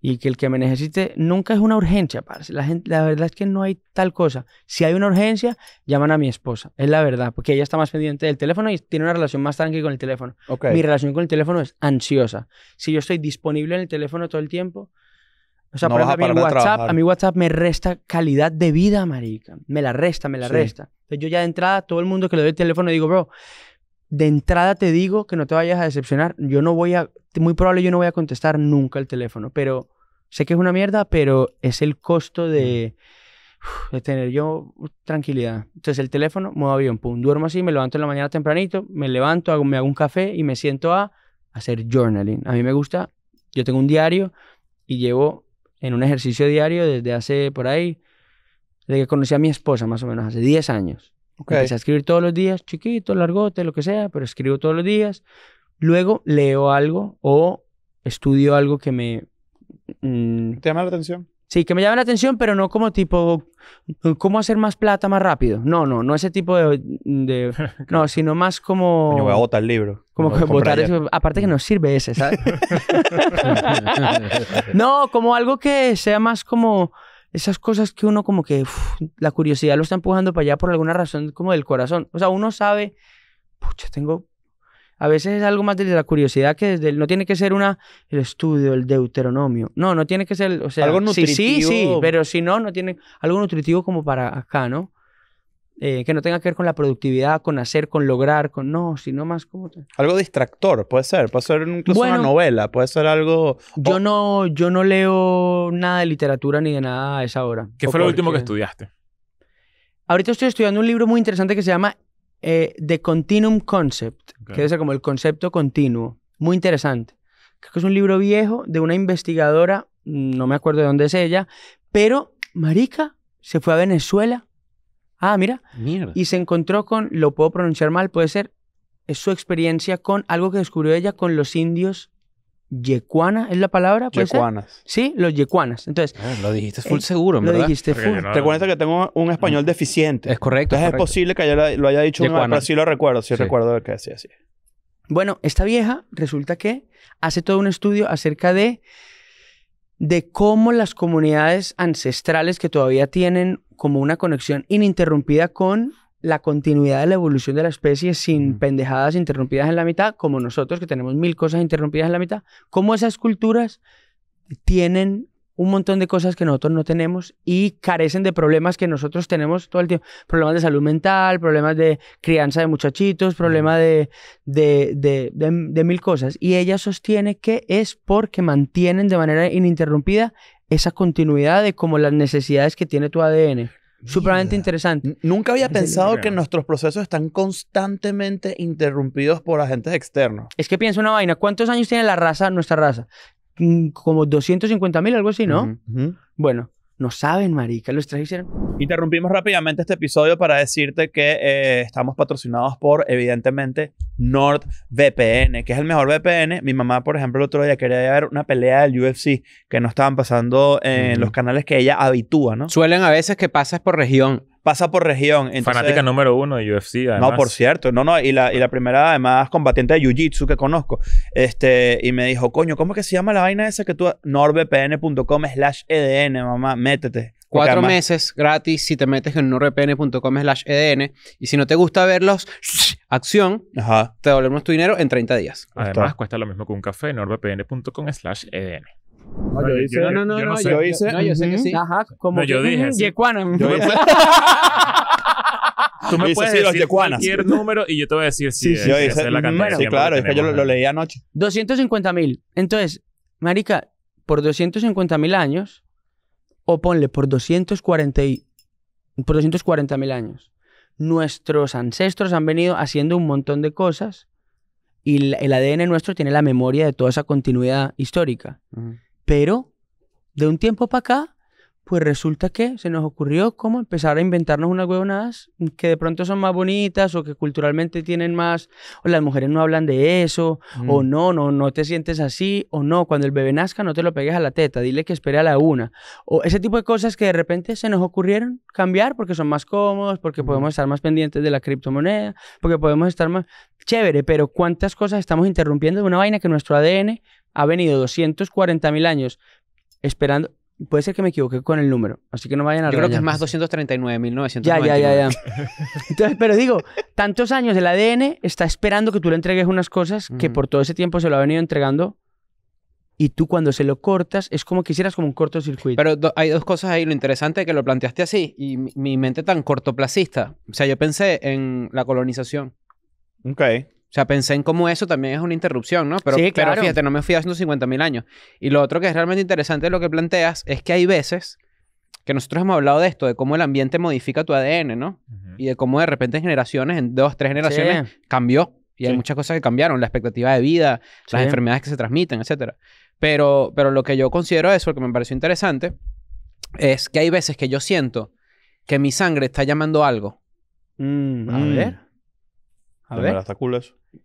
y que el que me necesite nunca es una urgencia, para La, gente, la verdad es que no hay tal cosa. Si hay una urgencia, llaman a mi esposa, es la verdad, porque ella está más pendiente del teléfono y tiene una relación más tranquila con el teléfono. Mi relación con el teléfono es ansiosa. Si yo estoy disponible en el teléfono todo el tiempo, o sea, por ejemplo, a, mi WhatsApp, a, WhatsApp me resta calidad de vida, marica. Me la resta, me la resta. Entonces yo ya de entrada, todo el mundo que le doy el teléfono, digo, bro, de entrada te digo que no te vayas a decepcionar. Yo no voy a, muy probable yo no voy a contestar nunca el teléfono, pero sé que es una mierda, pero es el costo de, tener yo tranquilidad. Entonces el teléfono, modo avión, pum, duermo así, me levanto en la mañana tempranito, me levanto, me hago un café y me siento a hacer journaling. A mí me gusta, yo tengo un diario y llevo en un ejercicio diario desde hace por ahí, desde que conocí a mi esposa más o menos, hace 10 años. Empecé a escribir todos los días, chiquito, largote, lo que sea, pero escribo todos los días. Luego leo algo o estudio algo que me... Mm, ¿Te llama la atención? Sí, que me llama la atención, pero no como tipo, ¿cómo hacer más plata más rápido? No, no, no ese tipo de... [laughs] no, sino más como... Yo voy a el libro. Como que botar eso. Aparte que no sirve ese, ¿sabes? [laughs] [laughs] no, como algo que sea más como esas cosas que uno como que la curiosidad lo está empujando para allá por alguna razón como del corazón. O sea, uno sabe, pucha, tengo... A veces es algo más desde la curiosidad que desde el, no tiene que ser una el estudio, el deuteronomio. No, no tiene que ser, o sea, algo nutritivo. Sí, sí, sí, pero si no no tiene algo nutritivo como para acá, ¿no? Eh, que no tenga que ver con la productividad, con hacer, con lograr, con no, sino más como... Algo distractor, puede ser, puede ser incluso una novela, puede ser algo... Yo, no, yo no leo nada de literatura ni de nada a esa hora. ¿Qué fue lo último que eh, estudiaste? Ahorita estoy estudiando un libro muy interesante que se llama eh, The Continuum Concept, que es como el concepto continuo, muy interesante. Creo que es un libro viejo de una investigadora, no me acuerdo de dónde es ella, pero Marica se fue a Venezuela Ah, mira. Y se encontró con, lo puedo pronunciar mal, puede ser, es su experiencia con algo que descubrió ella con los indios Yecuana es la palabra. Yecuanas. Sí, los yecuanas. Entonces. Ah, lo dijiste full eh, seguro, ¿verdad? Lo dijiste full. No, que tengo un español deficiente. Es correcto. Entonces es, posible que yo lo haya dicho un pero sí lo recuerdo, sí, recuerdo lo que decía así. Bueno, esta vieja resulta que hace todo un estudio acerca de de cómo las comunidades ancestrales que todavía tienen como una conexión ininterrumpida con la continuidad de la evolución de la especie sin mm. pendejadas interrumpidas en la mitad, como nosotros que tenemos mil cosas interrumpidas en la mitad, cómo esas culturas tienen un montón de cosas que nosotros no tenemos y carecen de problemas que nosotros tenemos todo el tiempo. Problemas de salud mental, problemas de crianza de muchachitos, problemas de, de, mil cosas. Y ella sostiene que es porque mantienen de manera ininterrumpida esa continuidad de como las necesidades que tiene tu ADN. Supremamente interesante. Nunca había pensado que nuestros procesos están constantemente interrumpidos por agentes externos. Es que piensa una vaina, ¿cuántos años tiene la raza, nuestra raza? Mm, como 250 mil, algo así, ¿no? Bueno, no saben, marica, los trajeron. Interrumpimos rápidamente este episodio para decirte que eh, estamos patrocinados por, evidentemente, NordVPN, que es el mejor VPN. Mi mamá, por ejemplo, el otro día quería ver una pelea del UFC que no estaban pasando en los canales que ella habitúa, ¿no? Suelen a veces que pasas por región pasa por región. Fanática número uno de UFC, además. No, por cierto. No, no. Y la, y la primera, además, combatiente de Jiu-Jitsu que conozco. Este, y me dijo, coño, ¿cómo que se llama la vaina esa que tú... norvpn.com slash EDN, mamá. Métete. Cuatro meses gratis si te metes en norvpn.com slash EDN. Y si no te gusta verlos, [laughs] acción, te devolvemos tu dinero en 30 días. Además, cuesta lo mismo que un café, norvpn.com slash EDN. No, yo, hice. No, no, no, yo, no, sé. yo hice. No, yo sé que sí. Ajá, como. No, yo dije. Yecuanan. hice. [laughs] Tú me puedes los decir cualquier número y yo te voy a decir si sí, es, eh, la cantidad. sí, claro, es que yo lo, leí anoche. 250.000. mil. Entonces, Marica, por 250.000 mil años, o ponle por 240 por mil años, nuestros ancestros han venido haciendo un montón de cosas y el ADN nuestro tiene la memoria de toda esa continuidad histórica. Pero de un tiempo para acá, pues resulta que se nos ocurrió cómo empezar a inventarnos unas huevonadas que de pronto son más bonitas o que culturalmente tienen más, o las mujeres no hablan de eso, o mm. no, no, no te sientes así, o no, cuando el bebé nazca no te lo pegues a la teta, dile que espere a la una, o ese tipo de cosas que de repente se nos ocurrieron cambiar porque son más cómodos, porque mm. podemos estar más pendientes de la criptomoneda, porque podemos estar más chévere, pero cuántas cosas estamos interrumpiendo de una vaina que nuestro ADN ha venido 240.000 años esperando. Puede ser que me equivoque con el número, así que no vayan a Yo creo que es más 239.999. Ya, ya, ya, ya. Entonces, pero digo, tantos años el ADN está esperando que tú le entregues unas cosas que por todo ese tiempo se lo ha venido entregando y tú cuando se lo cortas es como que hicieras como un cortocircuito. Pero hay dos cosas ahí, lo interesante es que lo planteaste así y mi, mente tan cortoplacista. O sea, yo pensé en la colonización. Ok. O sea, pensé en cómo eso también es una interrupción, ¿no? Pero, claro. fíjate, no me fui a 50.000 mil años. Y lo otro que es realmente interesante de lo que planteas es que hay veces que nosotros hemos hablado de esto, de cómo el ambiente modifica tu ADN, ¿no? Y de cómo de repente en generaciones, en dos, tres generaciones, cambió. Y hay muchas cosas que cambiaron, la expectativa de vida, las enfermedades que se transmiten, etc. Pero, pero lo que yo considero eso, lo que me pareció interesante, es que hay veces que yo siento que mi sangre está llamando algo. Mm, a mm. ver. A ver. Está cool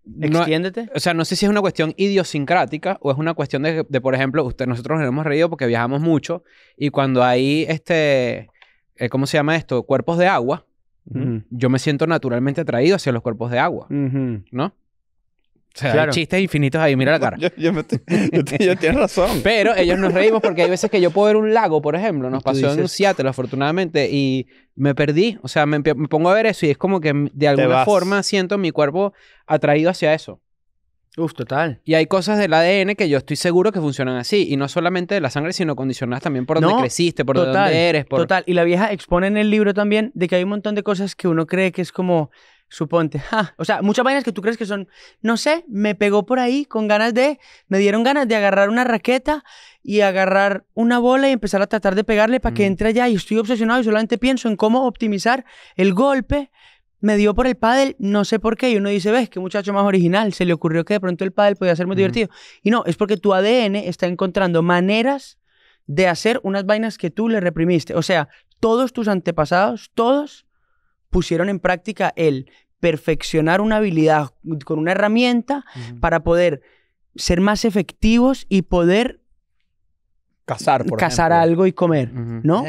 No, Extiéndete. O sea, no sé si es una cuestión idiosincrática o es una cuestión de, por ejemplo, usted, nosotros nos hemos reído porque viajamos mucho y cuando hay este, eh, ¿cómo se llama esto? Cuerpos de agua, yo me siento naturalmente atraído hacia los cuerpos de agua, ¿no? O sea, chistes infinitos ahí, mira la cara. Yo, [laughs] razón. Pero ellos nos reímos porque hay veces que yo puedo ver un lago, por ejemplo. Nos pasó en Seattle, afortunadamente, y me perdí. O sea, me, pongo a ver eso y es como que de alguna forma siento mi cuerpo atraído hacia eso. Uf, total. Y hay cosas del ADN que yo estoy seguro que funcionan así. Y no solamente de la sangre, sino condicionadas también por donde creciste, por total, donde eres. Total. Y la vieja expone en el libro también de que hay un montón de cosas que uno cree que es como Suponte. O sea, muchas vainas que tú crees que son, no sé, me pegó por ahí con ganas de, me dieron ganas de agarrar una raqueta y agarrar una bola y empezar a tratar de pegarle para que mm. entre allá. Y estoy obsesionado y solamente pienso en cómo optimizar el golpe. Me dio por el pádel, no sé por qué. Y uno dice, ves, qué muchacho más original. Se le ocurrió que de pronto el pádel podía ser muy divertido. Y no, es porque tu ADN está encontrando maneras de hacer unas vainas que tú le reprimiste. O sea, todos tus antepasados, todos pusieron en práctica el perfeccionar una habilidad con una herramienta para poder ser más efectivos y poder cazar, por cazar algo y comer, ¿no?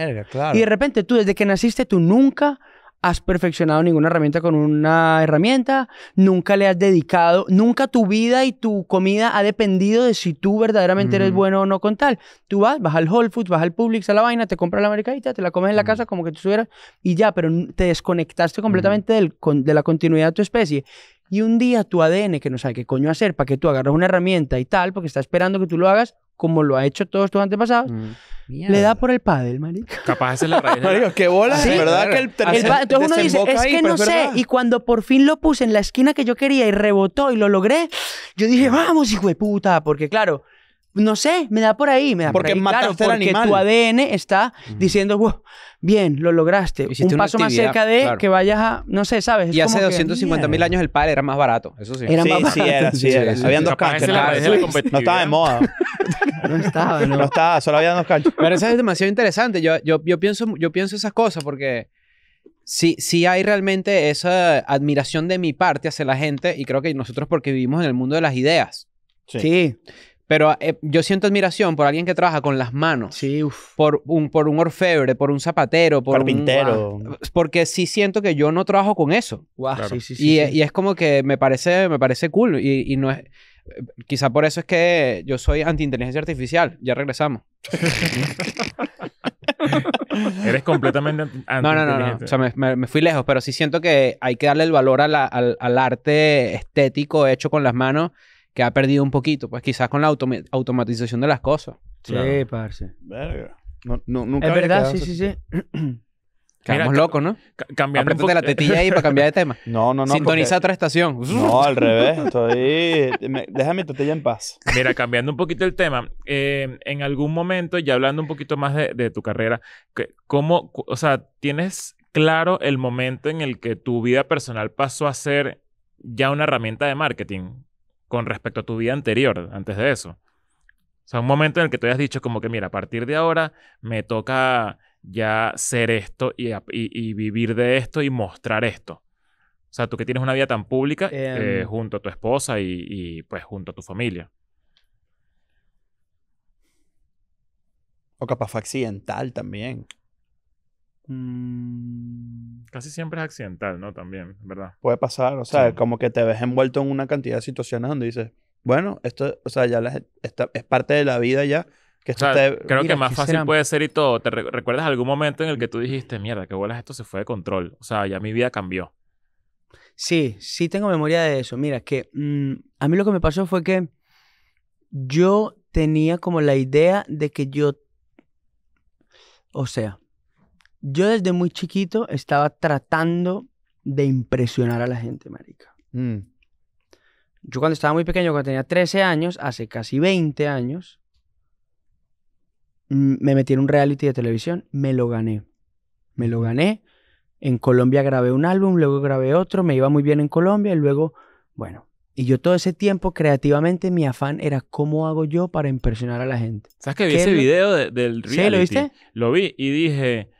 Y de repente tú desde que naciste tú nunca has perfeccionado ninguna herramienta con una herramienta, nunca le has dedicado, nunca tu vida y tu comida ha dependido de si tú verdaderamente eres bueno o no con tal. Tú vas, vas al Whole Foods, vas al Publix, a la vaina, te compras la americanita, te la comes en la casa como que tú estuvieras y ya, pero te desconectaste completamente del, de la continuidad de tu especie. Y un día tu ADN, que no sabe qué coño hacer, para que tú agarras una herramienta y tal, porque está esperando que tú lo hagas como lo ha hecho todos tus antepasados, mm. Le da por el pádel, marico. Capaz de es la [laughs] raíz. marico, qué bola. Es ¿verdad? Que el, entonces uno dice, es que no sé. Y cuando por fin lo puse en la esquina que yo quería y rebotó y lo logré, yo dije, vamos, hijo de puta. Porque claro, no sé, me da por ahí, me da porque por ahí. Mataste claro, porque tu ADN está diciendo, wow, bien, lo lograste. Hiciste un paso más cerca de que vayas a, no sé, ¿sabes? y hace 250 mil años el padre era más barato, eso sí. Era sí, más barato. Sí, era, sí, era. Habían dos canchas. [laughs] no estaba de ¿eh? moda. [laughs] no estaba, ¿no? estaba, solo había dos canchas. Pero eso es demasiado interesante. Yo, yo, yo, pienso, yo pienso esas cosas porque sí, sí hay realmente esa admiración de mi parte hacia la gente y creo que nosotros porque vivimos en el mundo de las ideas. Sí. sí. Pero eh, yo siento admiración por alguien que trabaja con las manos. Sí, uf. Por un, por un orfebre, por un zapatero, por un... Carpintero. Porque sí siento que yo no trabajo con eso. Wow. Sí, sí, sí, y, es como que me parece, me parece cool. Y, no es... Quizá por eso es que yo soy anti-inteligencia artificial. Ya regresamos. [laughs] Eres completamente anti No, no, no, no. O sea, me, me, fui lejos, pero sí siento que hay que darle el valor al, al arte estético hecho con las manos que ha perdido un poquito, pues quizás con la automatización de las cosas. Sí, parce. Verga. No, nunca es verdad, sí, sí, sí. [clears throat] Quedamos locos, ¿no? cambiando la tetilla ahí para cambiar de tema. [laughs] No, no, no. Sintoniza otra estación. No, al revés. Estoy... Deja mi tetilla en paz. Mira, cambiando un poquito el tema. Eh, en algún momento, ya hablando un poquito más de, de tu carrera, ¿cómo, o sea, tienes claro el momento en el que tu vida personal pasó a ser ya una herramienta de marketing? con respecto a tu vida anterior, antes de eso. O sea, un momento en el que tú hayas dicho como que, mira, a partir de ahora me toca ya ser esto y, vivir de esto y mostrar esto. O sea, tú que tienes una vida tan pública eh, em. junto a tu esposa y, pues junto a tu familia. O capaz fue accidental también. Mm. Casi siempre es accidental, ¿no? También, ¿verdad? Puede pasar, o sea, como que te ves envuelto en una cantidad de situaciones donde dices, bueno, esto, o sea, ya es parte de la vida ya. Que creo que más fácil puede ser y todo. ¿Te recuerdas algún momento en el que tú dijiste, mierda, que bolas, esto se fue de control? O sea, ya mi vida cambió. Sí, sí tengo memoria de eso. Mira, que mm, a mí lo que me pasó fue que yo tenía como la idea de que yo, o sea, yo desde muy chiquito estaba tratando de impresionar a la gente, marica. Mm. Yo cuando estaba muy pequeño, cuando tenía 13 años, hace casi 20 años, mm, me metí en un reality de televisión, me lo gané. Me lo gané. En Colombia grabé un álbum, luego grabé otro, me iba muy bien en Colombia y luego, bueno, y yo todo ese tiempo creativamente mi afán era cómo hago yo para impresionar a la gente. ¿Sabes que vi ese video del reality? ¿Sí, lo viste? Lo vi y dije,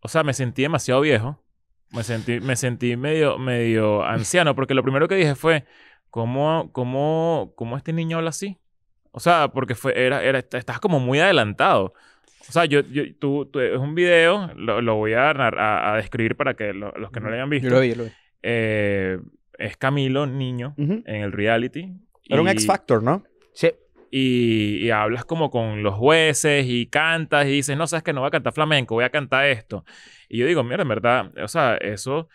o sea, me sentí demasiado viejo. Me sentí, me sentí medio, medio anciano, porque lo primero que dije fue, ¿cómo, cómo, cómo este niño habla así? O sea, porque fue, era, era, estás como muy adelantado. O sea, yo, yo tú, tú, es un video, lo, voy a, a, a, describir para que los que no lo hayan visto. lo vi, lo vi. Eh, es Camilo, niño, en el reality. Era un X Factor, ¿no? Sí y, hablas como con los jueces y cantas y dices, no, sabes que no voy a cantar flamenco, voy a cantar esto. Y yo digo, mira, en verdad, o sea, eso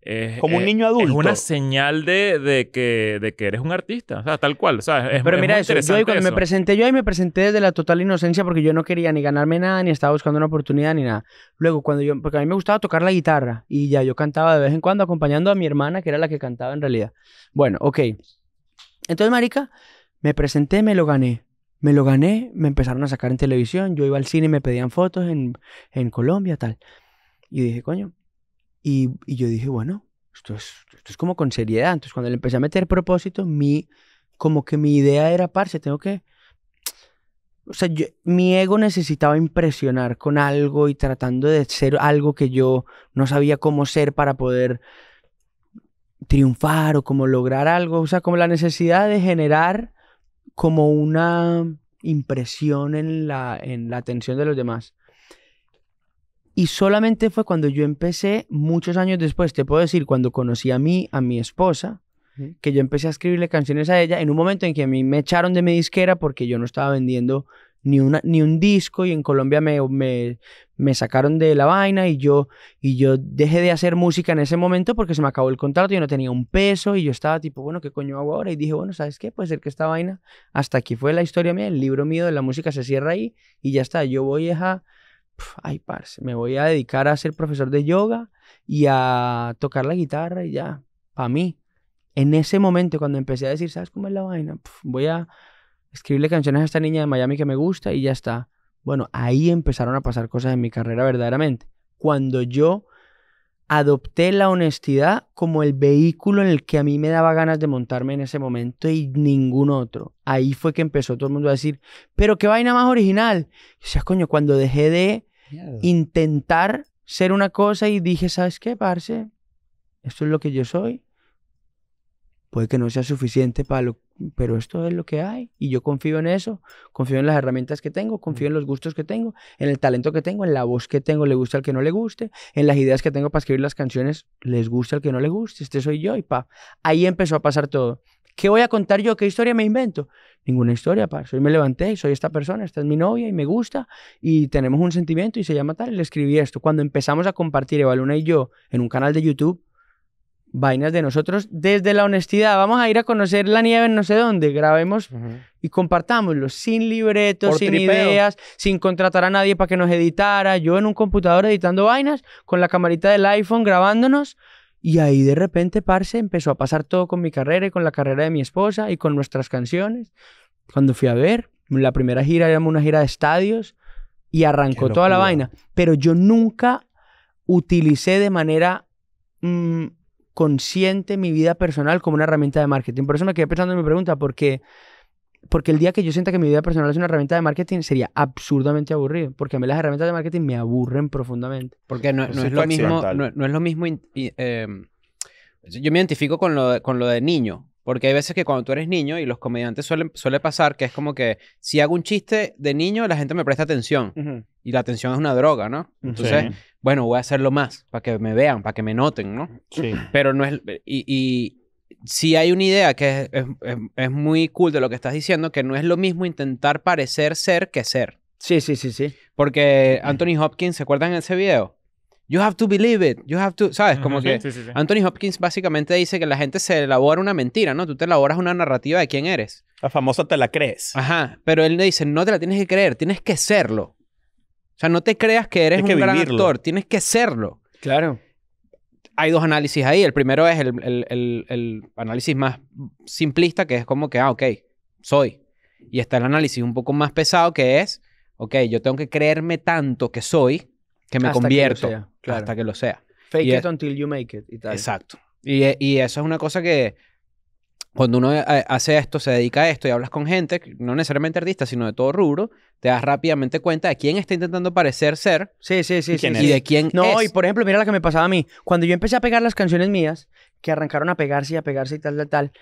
es... Como un eh, niño adulto. Es una señal de, de, que, de que eres un artista, o sea, tal cual. O sea, es, Pero mira, yo cuando me presenté, yo ahí me presenté desde la total inocencia porque yo no quería ni ganarme nada, ni estaba buscando una oportunidad, ni nada. Luego, cuando yo, porque a mí me gustaba tocar la guitarra y ya yo cantaba de vez en cuando acompañando a mi hermana, que era la que cantaba en realidad. Bueno, ok. Entonces, Marica... Me presenté, me lo gané. Me lo gané, me empezaron a sacar en televisión, yo iba al cine, me pedían fotos en, Colombia, tal. Y dije, coño. Y, y yo dije, bueno, esto es, esto es, como con seriedad. Entonces, cuando le empecé a meter propósito, mi, como que mi idea era, parce, tengo que... O sea, mi ego necesitaba impresionar con algo y tratando de ser algo que yo no sabía cómo ser para poder triunfar o como lograr algo. O sea, como la necesidad de generar como una impresión en la, en la atención de los demás. Y solamente fue cuando yo empecé, muchos años después, te puedo decir, cuando conocí a mí, a mi esposa, que yo empecé a escribirle canciones a ella en un momento en que a mí me echaron de mi disquera porque yo no estaba vendiendo ni, una, ni un disco y en Colombia me, me, me sacaron de la vaina y yo, y yo dejé de hacer música en ese momento porque se me acabó el contrato, y no tenía un peso y yo estaba tipo, bueno, ¿qué coño hago ahora? Y dije, bueno, ¿sabes qué? Puede ser que esta vaina, hasta aquí fue la historia mía, el libro mío de la música se cierra ahí y ya está, yo voy a... ay, parce, me voy a dedicar a ser profesor de yoga y a tocar la guitarra y ya, para mí. En ese momento, cuando empecé a decir, ¿sabes cómo es la vaina? voy a escribirle canciones a esta niña de Miami que me gusta y ya está bueno, ahí empezaron a pasar cosas en mi carrera verdaderamente. Cuando yo adopté la honestidad como el vehículo en el que a mí me daba ganas de montarme en ese momento y ningún otro. Ahí fue que empezó todo el mundo a decir, pero qué vaina más original. O sea, coño, cuando dejé de intentar ser una cosa y dije, ¿sabes qué, parce? Esto es lo que yo soy. Puede que no sea suficiente para lo, pero esto es lo que hay y yo confío en eso, confío en las herramientas que tengo, mm. confío en los gustos que tengo, en el talento que tengo, en la voz que tengo, le gusta al que no le guste, en las ideas que tengo para escribir las canciones, les gusta al que no le guste, este soy yo y pa. Ahí empezó a pasar todo. ¿Qué voy a contar yo? ¿Qué historia me invento? Ninguna historia, pa. Soy me levanté y soy esta persona, esta es mi novia y me gusta y tenemos un sentimiento y se llama tal, y le escribí esto. Cuando empezamos a compartir Evaluna y yo en un canal de YouTube, vainas de nosotros desde la honestidad. Vamos a ir a conocer la nieve en no sé dónde, grabemos y compartámoslo, sin libretos, sin ideas, sin contratar a nadie para que nos editara. Yo en un computador editando vainas, con la camarita del iPhone grabándonos. Y ahí de repente, Parce, empezó a pasar todo con mi carrera y con la carrera de mi esposa y con nuestras canciones. Cuando fui a ver, la primera gira era una gira de estadios y arrancó toda la vaina. Pero yo nunca utilicé de manera... Mm, consciente mi vida personal como una herramienta de marketing. Por eso me quedé pensando en mi pregunta, porque, porque el día que yo sienta que mi vida personal es una herramienta de marketing sería absurdamente aburrido, porque a mí las herramientas de marketing me aburren profundamente. Porque no, es, lo mismo, no es, lo mismo, em, yo me identifico con lo, con lo de niño, porque hay veces que cuando tú eres niño, y los comediantes suelen, suele pasar, que es como que si hago un chiste de niño, la gente me presta atención. Y la atención es una droga, ¿no? Entonces, bueno, voy a hacerlo más, para que me vean, para que me noten, ¿no? Sí. [laughs] Pero no es... Y, y si hay una idea que es, muy cool de lo que estás diciendo, que no es lo mismo intentar parecer ser que ser. Sí, sí, sí, sí. Porque Anthony Hopkins, ¿se acuerdan de ese video? You have to believe it. You have to. ¿Sabes? Como que Anthony Hopkins básicamente dice que la gente se elabora una mentira, ¿no? Tú te elaboras una narrativa de quién eres. La famosa te la crees. Ajá. Pero él le dice, no te la tienes que creer, tienes que serlo. O sea, no te creas que eres un gran actor, tienes que serlo. Claro. Hay dos análisis ahí. El primero es el, el análisis más simplista, que es como que, ah, ok, soy. Y está el análisis un poco más pesado, que es, ok, yo tengo que creerme tanto que soy que me convierto hasta que lo sea. Fake it until you make it y tal. Exacto. Y, e, eso es una cosa que cuando uno eh, hace esto, se dedica a esto y hablas con gente, no necesariamente artista sino de todo rubro, te das rápidamente cuenta de quién está intentando parecer ser. Sí, sí, sí. Y, sí, y de quién no, es. No, y por ejemplo, mira lo que me pasaba a mí. Cuando yo empecé a pegar las canciones mías, que arrancaron a pegarse y a pegarse y tal, tal, tal,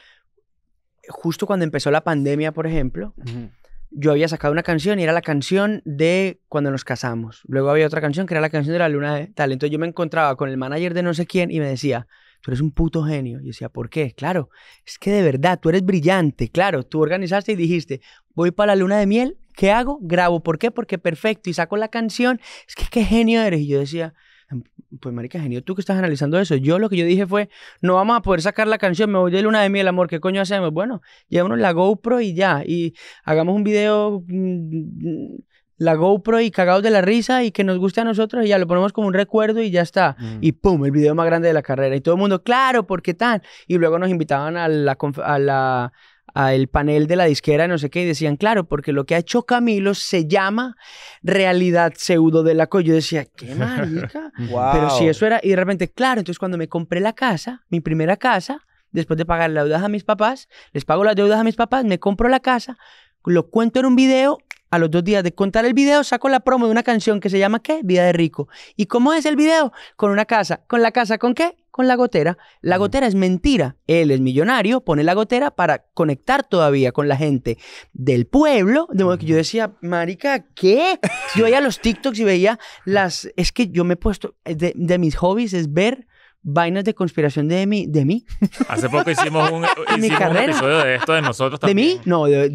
justo cuando empezó la pandemia, por ejemplo, yo había sacado una canción y era la canción de cuando nos casamos. Luego había otra canción que era la canción de la luna de tal. Entonces yo me encontraba con el manager de no sé quién y me decía, tú eres un puto genio. Y yo decía, ¿por qué? Claro, es que de verdad, tú eres brillante. Claro, tú organizaste y dijiste, voy para la luna de miel, ¿qué hago? Grabo. ¿Por qué? Porque perfecto. Y saco la canción, es que qué genio eres. Y yo decía, Em, pues marica, genio, tú que estás analizando eso. Yo lo que yo dije fue, no vamos a poder sacar la canción, me voy de luna de miel, amor, ¿qué coño hacemos? Bueno, llevamos la GoPro y ya, y hagamos un video, mm, la GoPro y cagados de la risa y que nos guste a nosotros y ya lo ponemos como un recuerdo y ya está. Mm. Y pum, el video más grande de la carrera. Y todo el mundo, claro, por qué tal. Y luego nos invitaban a la... A la al panel de la disquera, no sé qué, y decían, claro, porque lo que ha hecho Camilo se llama realidad pseudo de la Yo decía, qué [laughs] marica. Pero si eso era, y de repente, claro, entonces cuando me compré la casa, mi primera casa, después de pagar las deudas a mis papás, les pago las deudas a mis papás, me compro la casa, lo cuento en un video, a los dos días de contar el video, saco la promo de una canción que se llama ¿Qué? Vida de Rico. ¿Y cómo es el video? Con una casa. ¿Con la casa con qué? Con la gotera. La gotera es mentira. Él es millonario, pone la gotera para conectar todavía con la gente del pueblo. De modo que yo decía, Marica, ¿qué? Yo veía los TikToks y veía las. Es que yo me he puesto. de, mis hobbies es ver vainas de conspiración de mí. De mí. Hace poco hicimos un, [laughs] episodio de esto de nosotros también. ¿De mí? No, de,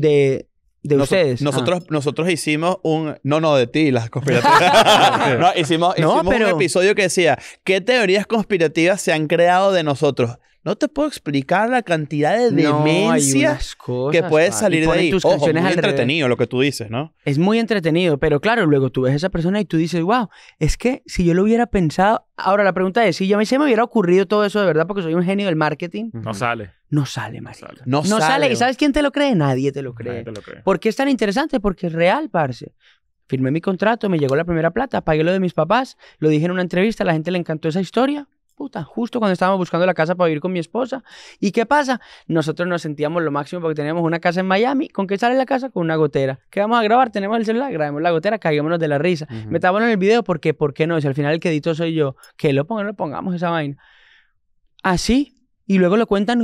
¿De ustedes? Nosotros, ah. nosotros hicimos un... No, no, de ti, las conspirativas. [laughs] Ah, no, hicimos, hicimos un episodio que decía, ¿qué teorías conspirativas se han creado de nosotros? No te puedo explicar la cantidad de demencia que puedes salir de ahí. Tus Ojo, muy entretenido lo que tú dices, ¿no? Es muy entretenido, pero claro, luego tú ves a esa persona y tú dices, wow, es que si yo lo hubiera pensado. Ahora la pregunta es: si yo me, se me hubiera ocurrido todo eso de verdad porque soy un genio del marketing. No sale. No sale, más No, sale. ¿Y sabes quién te lo cree? Nadie te lo cree. Nadie te lo cree. ¿Por qué es tan interesante? Porque es real, parce firmé mi contrato, me llegó la primera plata, pagué lo de mis papás, lo dije en una entrevista, a la gente le encantó esa historia justo cuando estábamos buscando la casa para vivir con mi esposa. ¿Y qué pasa? Nosotros nos sentíamos lo máximo porque teníamos una casa en Miami. ¿Con qué sale la casa? Con una gotera. ¿Qué vamos a grabar? Tenemos el celular, grabemos la gotera, caigámonos de la risa. Uh Metámonos en el video porque, ¿por qué no? Si al final el que edito soy yo, que lo pongamos lo pongamos esa vaina. Así. Y luego lo cuentan,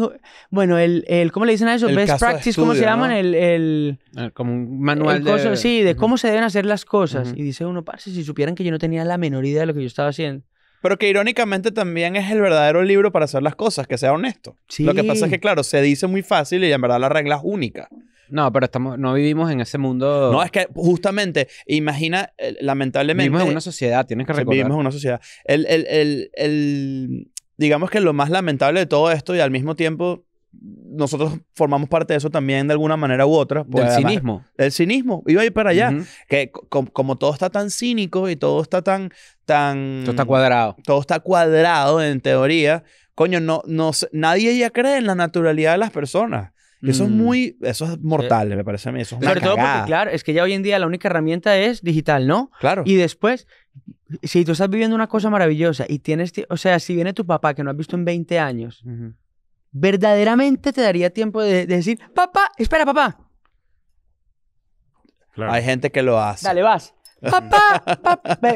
bueno, el, el ¿cómo le dicen a eso? Best practice, ¿cómo se llaman? El, el, eh, Como un manual de... sí, de cómo se deben hacer las cosas. Y dice uno, parce, si supieran que yo no tenía la menor idea de lo que yo estaba haciendo. Pero que irónicamente también es el verdadero libro para hacer las cosas, que sea honesto. Lo que pasa es que, claro, se dice muy fácil y en verdad la regla es única. No, pero estamos, no vivimos en ese mundo. No, es que justamente, imagina, eh, lamentablemente. Vivimos en una sociedad, tienes que recordar. Vivimos en una sociedad. El, digamos que lo más lamentable de todo esto y al mismo tiempo nosotros formamos parte de eso también de alguna manera u otra. Pues, el cinismo. El cinismo. Iba a ir para allá. Que como todo está tan cínico y todo está tan tan... Todo está cuadrado. Todo está cuadrado en teoría. Coño, no, no, nadie ya cree en la naturalidad de las personas. eso es mm. muy, eso es mortal, me parece a mí. Eso es Sobre todo porque, claro, es que ya hoy en día la única herramienta es digital, ¿no? Claro. Y después, si tú estás viviendo una cosa maravillosa y tienes, o sea, si viene tu papá que no has visto en 20 años, verdaderamente te daría tiempo de, decir, papá, espera, papá, Hay gente que lo hace. Dale, vas. Papá,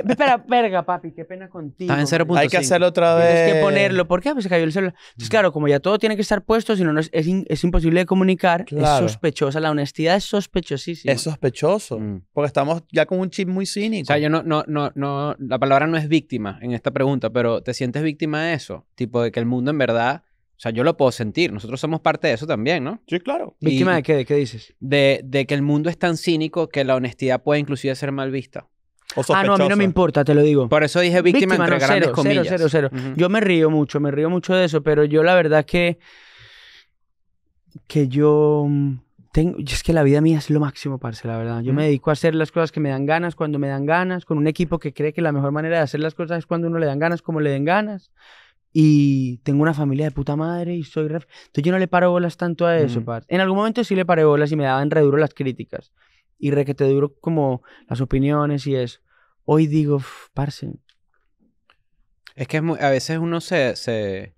Espera, verga, papi, qué pena contigo. en Hay que hacerlo otra vez. Tienes que ponerlo. ¿Por qué? Ah, pues se cayó el celular. Entonces, mm. claro, como ya todo tiene que estar puesto, si no, es, imposible de comunicar. Es sospechosa. La honestidad es sospechosísima. Es sospechoso. Mm. Porque estamos ya con un chip muy cínico. O sea, yo no, no, no, no, la palabra no es víctima en esta pregunta, pero ¿te sientes víctima de eso? Tipo de que el mundo en verdad o sea, yo lo puedo sentir. Nosotros somos parte de eso también, ¿no? Sí, claro. ¿Víctima de qué? ¿De qué dices? De, de, que el mundo es tan cínico que la honestidad puede inclusive ser mal vista. O ah, no, a mí no me importa, te lo digo. Por eso dije víctima, de entre grandes Cero, cero, cero. Yo me río mucho, me río mucho de eso, pero yo la verdad que... Que yo... Mm, tengo, es que la vida mía es lo máximo, parce, la verdad. Yo me dedico a hacer las cosas que me dan ganas, cuando me dan ganas, con un equipo que cree que la mejor manera de hacer las cosas es cuando uno le dan ganas, como le den ganas y tengo una familia de puta madre y soy ref. Entonces yo no le paro bolas tanto a eso, par. En algún momento sí le paré bolas y me daban re duro las críticas. Y re que te duro como las opiniones y es Hoy digo, parce. Es que a veces uno se, se,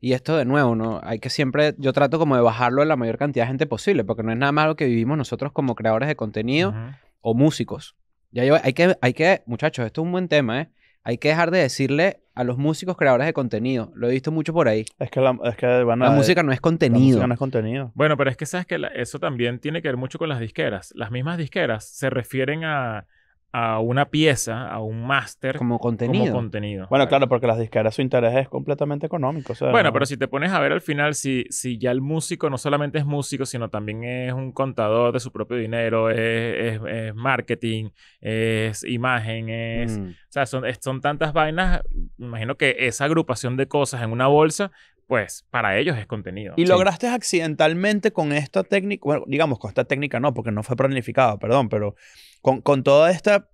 Y esto de nuevo, ¿no? Hay que siempre... Yo trato como de bajarlo a la mayor cantidad de gente posible, porque no es nada más lo que vivimos nosotros como creadores de contenido o músicos. Ya hay que, hay que... Muchachos, esto es un buen tema, ¿eh? hay que dejar de decirle a los músicos creadores de contenido. Lo he visto mucho por ahí. Es que la, eh, música no es contenido. La música no es contenido. Bueno, pero es que sabes que eso también tiene que ver mucho con las disqueras. Las mismas disqueras se refieren a a una pieza, a un máster. Como contenido. contenido. Bueno, claro, porque las disqueras su interés es completamente económico. bueno, pero si te pones a ver al final, si, si ya el músico no solamente es músico, sino también es un contador de su propio dinero, es, marketing, es imagen, es... Mm. O sea, son, son tantas vainas, imagino que esa agrupación de cosas en una bolsa pues para ellos es contenido. Y lograste accidentalmente con esta técnica, digamos con esta técnica no, porque no fue planificada, perdón, pero con, con toda esta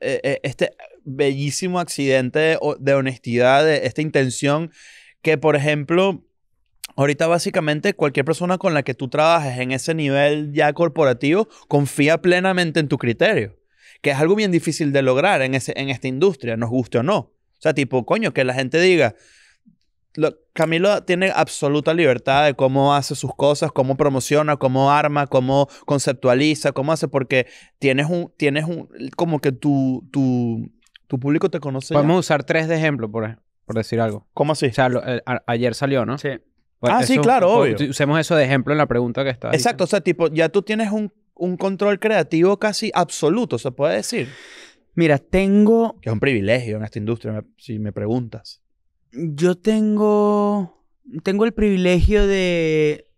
eh, eh, este bellísimo accidente de, honestidad, de esta intención que, por ejemplo, Ahorita básicamente cualquier persona con la que tú trabajes en ese nivel ya corporativo confía plenamente en tu criterio, que es algo bien difícil de lograr en, ese, en esta industria, nos guste o no. O sea, tipo, coño, que la gente diga, Camilo tiene absoluta libertad de cómo hace sus cosas, cómo promociona, cómo arma, cómo conceptualiza, cómo hace, porque tienes un, tienes un, como que tu, tu, tu público te conoce. Podemos a usar tres de ejemplo, por, decir algo. ¿Cómo así? O sea, eh, ayer salió, ¿no? Sí. Pues ah, sí, claro, pues, obvio. Usemos eso de ejemplo en la pregunta que está. Exacto, o sea, tipo, ya tú tienes un, un control creativo casi absoluto, se puede decir. Mira, tengo. Que es un privilegio en esta industria, si me preguntas. Yo tengo, tengo el privilegio de,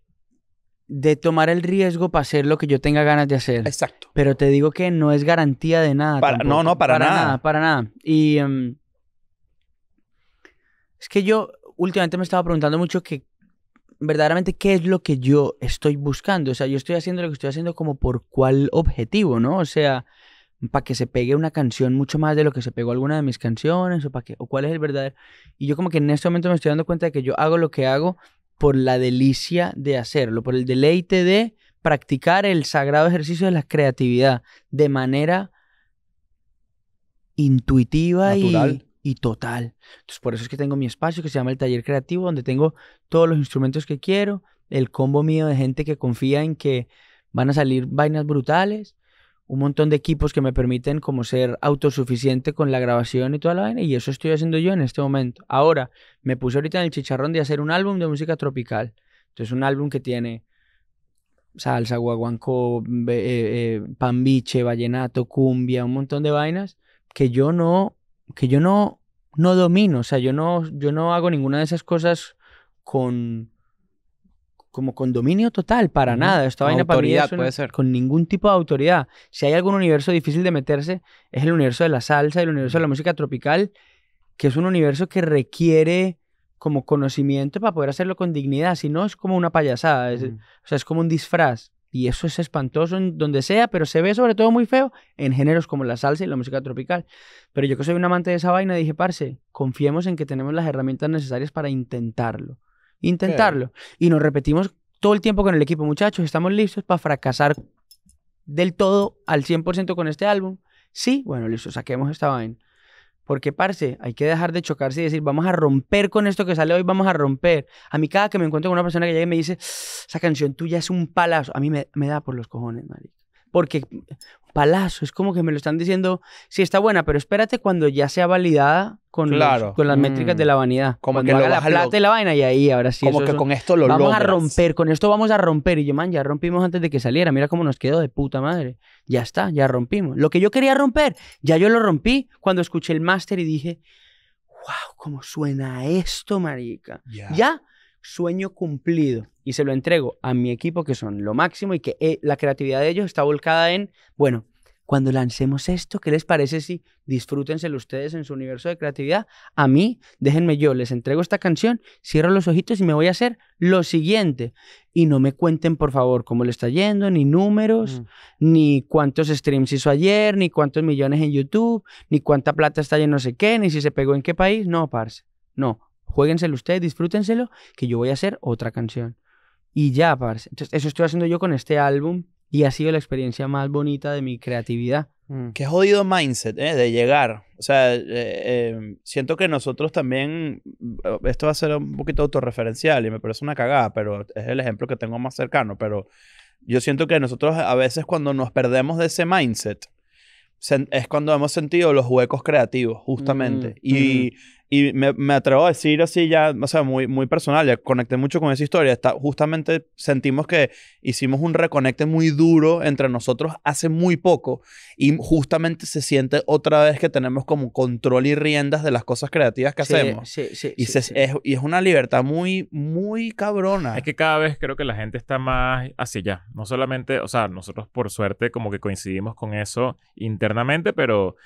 de tomar el riesgo para hacer lo que yo tenga ganas de hacer. Exacto. Pero te digo que no es garantía de nada. no, no, para, para nada. Para nada. Y em, es que yo últimamente me estaba preguntando mucho que verdaderamente qué es lo que yo estoy buscando. O sea, yo estoy haciendo lo que estoy haciendo como por cuál objetivo, ¿no? O sea, para que se pegue una canción mucho más de lo que se pegó alguna de mis canciones o para o cuál es el verdadero y yo como que en este momento me estoy dando cuenta de que yo hago lo que hago por la delicia de hacerlo por el deleite de practicar el sagrado ejercicio de la creatividad de manera intuitiva y, y total entonces por eso es que tengo mi espacio que se llama el taller creativo donde tengo todos los instrumentos que quiero el combo mío de gente que confía en que van a salir vainas brutales un montón de equipos que me permiten como ser autosuficiente con la grabación y toda la vaina, y eso estoy haciendo yo en este momento. Ahora, me puse ahorita en el chicharrón de hacer un álbum de música tropical. Entonces, un álbum que tiene salsa, guaguancó, eh, eh, pambiche, vallenato, cumbia, un montón de vainas que yo no, que yo no, no domino, o sea, yo no, yo no hago ninguna de esas cosas con, como con dominio total, para nada. Esta vaina para mí puede ser. con ningún tipo de autoridad. Si hay algún universo difícil de meterse, es el universo de la salsa, y el universo de la música tropical, que es un universo que requiere como conocimiento para poder hacerlo con dignidad, si no es como una payasada, o sea, es como un disfraz. Y eso es espantoso en donde sea, pero se ve sobre todo muy feo en géneros como la salsa y la música tropical. Pero yo que soy un amante de esa vaina, dije, parce, confiemos en que tenemos las herramientas necesarias para intentarlo intentarlo. Y nos repetimos todo el tiempo con el equipo, muchachos, estamos listos para fracasar del todo al 100% con este álbum. Sí, bueno, listo, saquemos esta vaina. Porque, parce, hay que dejar de chocarse y decir, vamos a romper con esto que sale hoy, vamos a romper. A mí cada que me encuentro con una persona que llega y me dice, esa canción tuya es un palazo, a mí me, da por los cojones, marico porque palazo, es como que me lo están diciendo, sí está buena, pero espérate cuando ya sea validada con, con las métricas de la mm. vanidad. Como que la plata y la vaina y ahí ahora sí. Como que con esto lo Vamos a romper, con esto vamos a romper. Y yo, man, ya rompimos antes de que saliera, mira cómo nos quedó de puta madre. Ya está, ya rompimos. Lo que yo quería romper, ya yo lo rompí cuando escuché el máster y dije, wow, cómo suena esto, marica. Ya. Ya sueño cumplido y se lo entrego a mi equipo que son lo máximo y que eh, la creatividad de ellos está volcada en, bueno, cuando lancemos esto, ¿qué les parece si disfrútenselo ustedes en su universo de creatividad? A mí, déjenme yo, les entrego esta canción, cierro los ojitos y me voy a hacer lo siguiente. Y no me cuenten, por favor, cómo le está yendo, ni números, mm. ni cuántos streams hizo ayer, ni cuántos millones en YouTube, ni cuánta plata está en no sé qué, ni si se pegó en qué país. No, parce. No, juéguenselo ustedes, disfrútenselo, que yo voy a hacer otra canción. Y ya, Entonces, eso estoy haciendo yo con este álbum y ha sido la experiencia más bonita de mi creatividad. Mm. Qué jodido mindset, ¿eh? De llegar. O sea, eh, em, siento que nosotros también, eh, esto va a ser un poquito autorreferencial y me parece una cagada, pero es el ejemplo que tengo más cercano, pero yo siento que nosotros a veces cuando nos perdemos de ese mindset, es cuando hemos sentido los huecos creativos, justamente. y, y me, me, atrevo a decir así ya, o sea, muy, muy personal, ya conecté mucho con esa historia. Está, justamente sentimos que hicimos un reconecte muy duro entre nosotros hace muy poco y justamente se siente otra vez que tenemos como control y riendas de las cosas creativas que hacemos. Sí, sí, y, Es, y es una libertad muy, muy cabrona. Es que cada vez creo que la gente está más hacia allá. No solamente, o sea, nosotros por suerte como que coincidimos con eso internamente, pero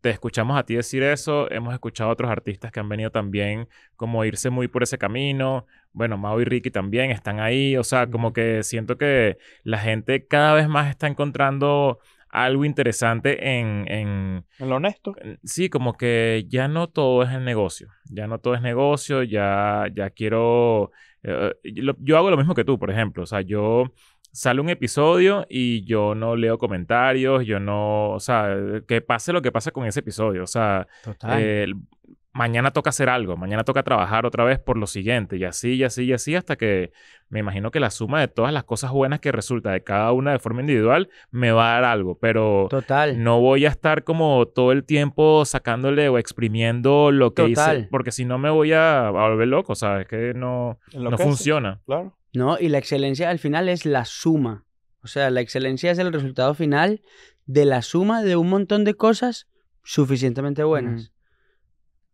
te escuchamos a ti decir eso, hemos escuchado a otros artistas que han venido también como irse muy por ese camino, bueno, Mau y Ricky también están ahí, o sea, como que siento que la gente cada vez más está encontrando algo interesante en... En, lo honesto. Sí, como que ya no todo es el negocio, ya no todo es negocio, ya, ya quiero... Eh, yo hago lo mismo que tú, por ejemplo, o sea, yo sale un episodio y yo no leo comentarios, yo no, o sea, eh, que pase lo que pase con ese episodio, o sea, eh, mañana toca hacer algo, mañana toca trabajar otra vez por lo siguiente, y así, y así, y así, hasta que me imagino que la suma de todas las cosas buenas que resulta de cada una de forma individual me va a dar algo, pero Total. no voy a estar como todo el tiempo sacándole o exprimiendo lo que hice, porque si no me voy a, volver loco, o sea, es que no, no funciona. Claro. ¿no? Y la excelencia al final es la suma. O sea, la excelencia es el resultado final de la suma de un montón de cosas suficientemente buenas.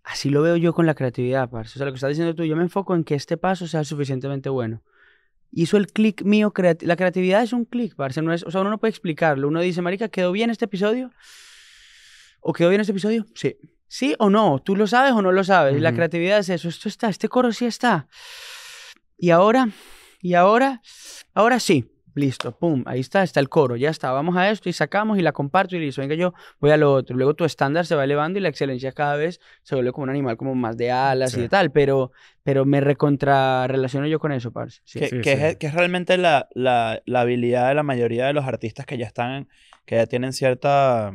Así lo veo yo con la creatividad, parce. O sea, lo que estás diciendo tú, yo me enfoco en que este paso sea suficientemente bueno. Hizo el clic mío. la creatividad es un clic, parce. No o sea, uno no puede explicarlo. Uno dice, Marica, ¿quedó bien este episodio? ¿O quedó bien este episodio? Sí. ¿Sí o no? ¿Tú lo sabes o no lo sabes? La creatividad es eso. Esto está, este coro sí está. Y ahora, y ahora, ahora sí, listo, pum, ahí está, está el coro, ya está, vamos a esto y sacamos y la comparto y listo, venga yo voy a lo otro. Luego tu estándar se va elevando y la excelencia cada vez se vuelve como un animal como más de alas y de tal, pero, pero me recontra relaciono yo con eso, parce. Que, es, realmente la, habilidad de la mayoría de los artistas que ya están, que ya tienen cierta,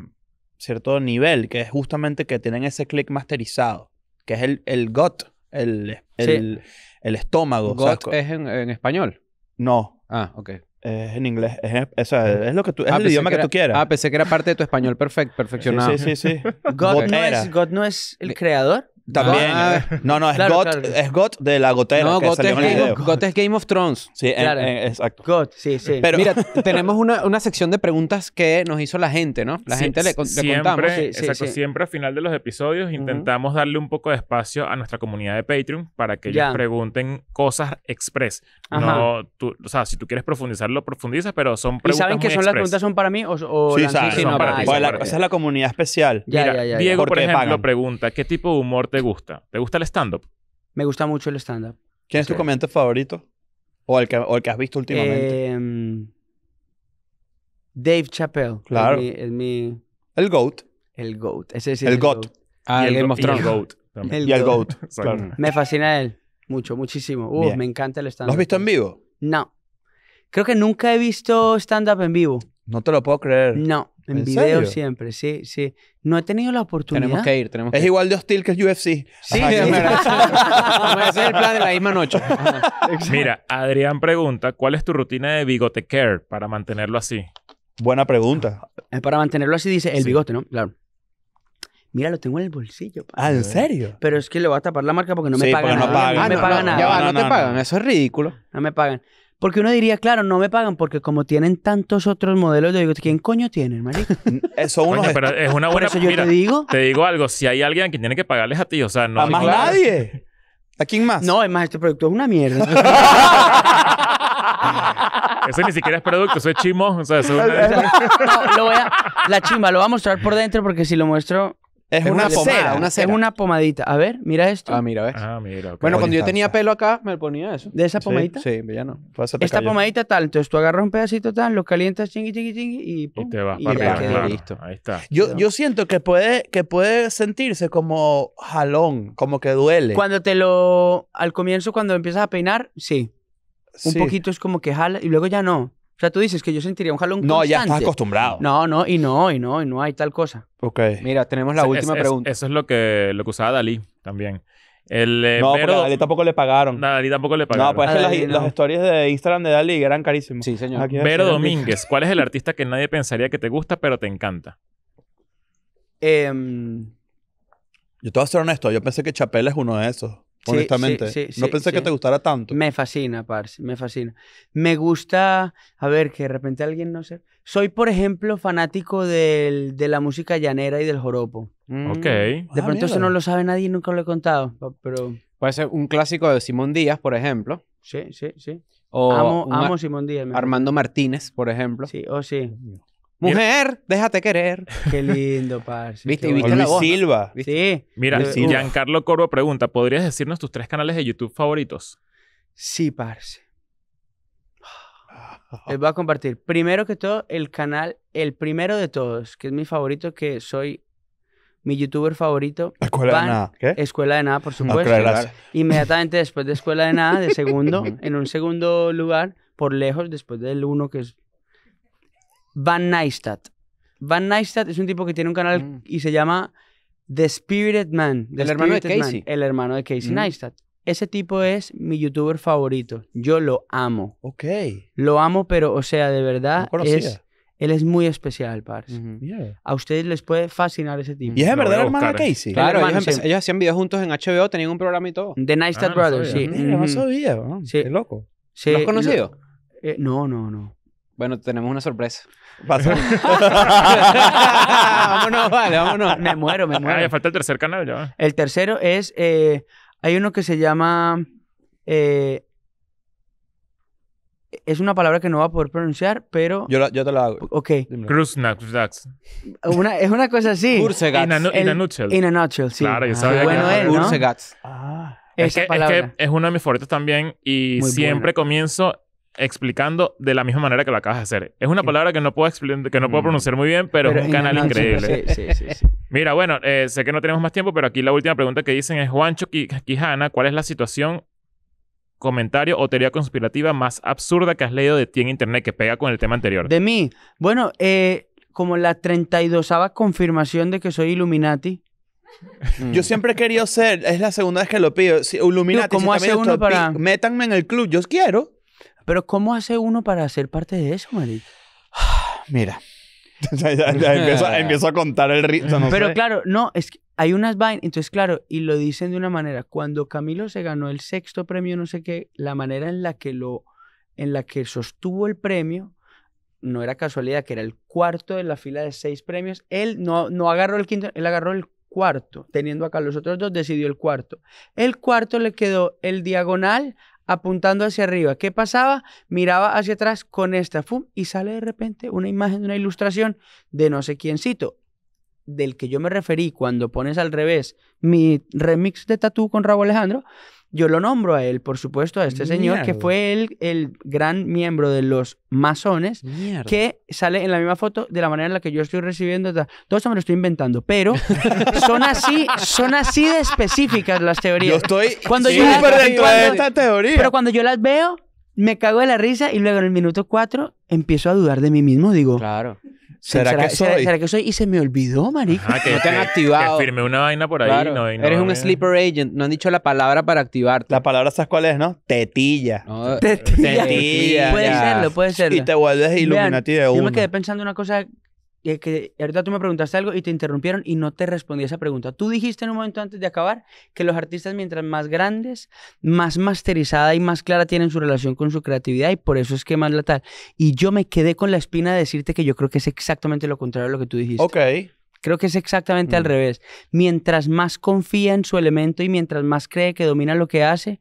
cierto nivel, que es justamente que tienen ese click masterizado, que es el, el GOT el, el, el estómago. es en, en, español. No. Ah, ok. Es en inglés. Es, es, lo que tú, es ah, el idioma que, tú quieras. Ah, pensé que era parte de tu español perfect, perfeccionado. Sí, sí, sí. [laughs] God, no es, ¿God no es el creador? También. Ah, ah. No, no, es, Claro, es God de la gotera No, que es, Game of, Thrones. Sí, exacto. God, sí, sí. Pero- Mira, [laughs] tenemos una, una sección de preguntas que nos hizo la gente, ¿no? La gente le, contamos. sí, exacto, siempre al final de los episodios intentamos darle un poco de espacio a nuestra comunidad de Patreon para que ellos pregunten cosas express. No, o sea, si tú quieres profundizarlo, profundizas, pero son preguntas ¿Y saben que son las preguntas son para mí o, o Sí, son para ti, esa es la comunidad especial. Diego, ¿Por ejemplo, pregunta, ¿qué tipo de humor te gusta? ¿Te gusta el stand-up? Me gusta mucho el stand-up. ¿Quién es tu comediante favorito? O el, que, ¿O el que has visto últimamente? Em, Dave Chappelle. Claro. El GOAT. El GOAT. Ese es el, GOAT. Ah, [laughs] el, GOAT. Me fascina él. Mucho, muchísimo. me encanta el stand-up. ¿Lo has visto en vivo? No. Creo que nunca he visto stand-up en vivo. No te lo puedo creer. No, en, video siempre, sí, sí. No he tenido la oportunidad. Tenemos que ir, tenemos que ir. Es igual de hostil que el UFC. Sí, el plan de la misma noche. [laughs] Mira, Adrián pregunta, ¿cuál es tu rutina de bigote care para mantenerlo así? Buena pregunta. Eh, para mantenerlo así dice el bigote, ¿no? Claro. Mira, lo tengo en el bolsillo. Ah, ¿en serio? Pero es que le voy a tapar la marca porque no me pagan. no, Pagan. no, me pagan nada. no, te pagan. Eso es ridículo. No me pagan. Porque uno diría, claro, no me pagan porque como tienen tantos otros modelos, yo digo, ¿quién coño tienen, marico? [laughs] Eso uno es una buena... Por eso yo te digo. Te digo algo, si hay alguien que tiene que pagarles a ti, o sea, no... ¿A hay más nadie? ¿A quién más? No, es más, este producto es una mierda. [laughs] [laughs] Eso ni siquiera es producto, eso es chimo, o sea, No, lo voy a- la chimba, lo voy a mostrar por dentro porque si lo muestro, es una, pomada, Es una pomadita. A ver, mira esto. Ah, mira, ¿ves? Ah, mira. Bueno, cuando yo tenía pelo acá, me ponía eso. ¿De esa pomadita? Sí, ya no. Esta pomadita tal. Entonces tú agarras un pedacito tal, lo calientas chingui, chingui, chingui y pum. Y te vas y para arriba, Ahí está. Yo, siento que puede, que puede sentirse como jalón, como que duele. Cuando te lo... Al comienzo, cuando empiezas a peinar, sí. Un poquito es como que jala y luego ya no. O sea, tú dices que yo sentiría un jalón no, ya estás acostumbrado. No, no, y no, y no, y no hay tal cosa. Ok. Mira, tenemos la última pregunta. Eso es lo que, lo que usaba Dalí también. Eh, no, pero a Dalí tampoco le pagaron. No, Dalí tampoco le pagaron. Pues no, pues las, stories de Instagram de Dalí eran carísimas. Sí, señor. Pero Domínguez, ¿cuál es el artista que nadie pensaría que te gusta, pero te encanta? Em, yo te voy a ser honesto, yo pensé que Chapel es uno de esos honestamente. no pensé que te gustara tanto. Me fascina, parce, me fascina. Me gusta, a ver, que de repente alguien no sé. Soy, por ejemplo, fanático de la música llanera y del joropo. Mm, ok. De ah, pronto eso no lo sabe nadie, nunca lo he contado, pero... Puede ser un clásico de Simón Díaz, por ejemplo. Sí, sí, sí. amo, Simón Díaz. Armando Martínez, por ejemplo. Sí, o oh, sí. Mujer, déjate querer. Qué lindo, parce. ¿Viste? Y viste Silva. Sí. Mira, Giancarlo Corvo pregunta, ¿podrías decirnos tus tres canales de YouTube favoritos? Sí, parce. Les voy a compartir. Primero que todo, el canal, el primero de todos, que es mi favorito, que soy mi youtuber favorito. Escuela de Nada. ¿Qué? Escuela de Nada, por supuesto. Inmediatamente después de Escuela de Nada, de [laughs] segundo, en un segundo lugar, por lejos, después del uno, que es Van Neistat. Van Neistat es un tipo que tiene un canal mm. y se llama The Spirited Man. el hermano de Casey. el hermano de Casey mm. Neistat. Ese tipo es mi youtuber favorito. Yo lo amo. Ok. Lo amo, pero, o sea, de verdad, es, él es muy especial, parce. A ustedes les puede fascinar ese tipo. Y es de verdad el hermano de Casey. Claro, ellos, hacían videos juntos en HBO, tenían un programa y todo. The Neistat ah, Brothers, sí. Mira, lo sabía, ¿no? Sí. Qué loco. ¿Lo has conocido? Eh, no, no, no. Bueno, tenemos una sorpresa. [laughs] vámonos, vale, vámonos. Me muero, me ah, muero. Ah, ya falta el tercer canal ya. El tercero es. Eh, hay uno que se llama. Eh, es una palabra que no va a poder pronunciar, pero. Yo, yo te la hago. Ok. Krusnaksdax. Una, es una cosa así. Ursegats. In, a, nutshell. In a nutshell, sí. Claro, yo ah, sabía bueno que ah. es, que, es que es uno de mis favoritos también y siempre comienzo explicando de la misma manera que lo acabas de hacer. Es una palabra que no puedo, que no puedo mm. pronunciar muy bien, pero, es un canal increíble. [laughs] Mira, bueno, eh, sé que no tenemos más tiempo, pero aquí la última pregunta que dicen es Juancho Quijana, ¿cuál es la situación, comentario o teoría conspirativa más absurda que has leído de ti en internet que pega con el tema anterior? De mí. Bueno, eh, como la 32 confirmación de que soy Illuminati. [laughs] Yo siempre he querido ser, es la segunda vez que lo pido. Illuminati, Como hace uno para... métanme en el club, yo quiero. Pero ¿cómo hace uno para ser parte de eso, Marit? [sighs] Mira. [laughs] [laughs] empiezo, a contar el ritmo. Pero claro, no, es que hay unas vainas. Entonces, claro, y lo dicen de una manera. Cuando Camilo se ganó el sexto premio, no sé qué, la manera en la que lo, en la que sostuvo el premio, no era casualidad que era el cuarto de la fila de seis premios. Él no, no agarró el quinto, él agarró el cuarto, teniendo acá los otros dos, decidió el cuarto. El cuarto le quedó el diagonal apuntando hacia arriba. ¿Qué pasaba? Miraba hacia atrás con esta, ¡fum! y sale de repente una imagen, una ilustración de no sé quién cito del que yo me referí cuando pones al revés mi remix de Tatú con Rabo Alejandro, yo lo nombro a él, por supuesto, a este señor, que fue el, el, gran miembro de los masones, que sale en la misma foto de la manera en la que yo estoy recibiendo. Todo eso me lo estoy inventando, pero son así, son así de específicas las teorías. Yo estoy cuando yo esta teoría. Pero cuando yo las veo, me cago de la risa y luego en el minuto cuatro empiezo a dudar de mí mismo. Digo, claro. ¿Será, que soy? ¿será, que soy? Y se me olvidó, marico. Ah, que, no te han activado. Que firme una vaina por ahí. Eres un sleeper agent. No han dicho la palabra para activarte. La palabra, ¿sabes cuál es, no? Tetilla. tetilla. Puede serlo, puede serlo. Y te vuelves iluminativo. de uno. Yo me quedé pensando una cosa eh, que, ahorita tú me preguntaste algo y te interrumpieron y no te respondí esa pregunta. Tú dijiste en un momento antes de acabar que los artistas mientras más grandes, más masterizada y más clara tienen su relación con su creatividad y por eso es que más la tal. Y yo me quedé con la espina de decirte que yo creo que es exactamente lo contrario a lo que tú dijiste. Ok. Creo que es exactamente al mm. revés. Mientras más confía en su elemento y mientras más cree que domina lo que hace,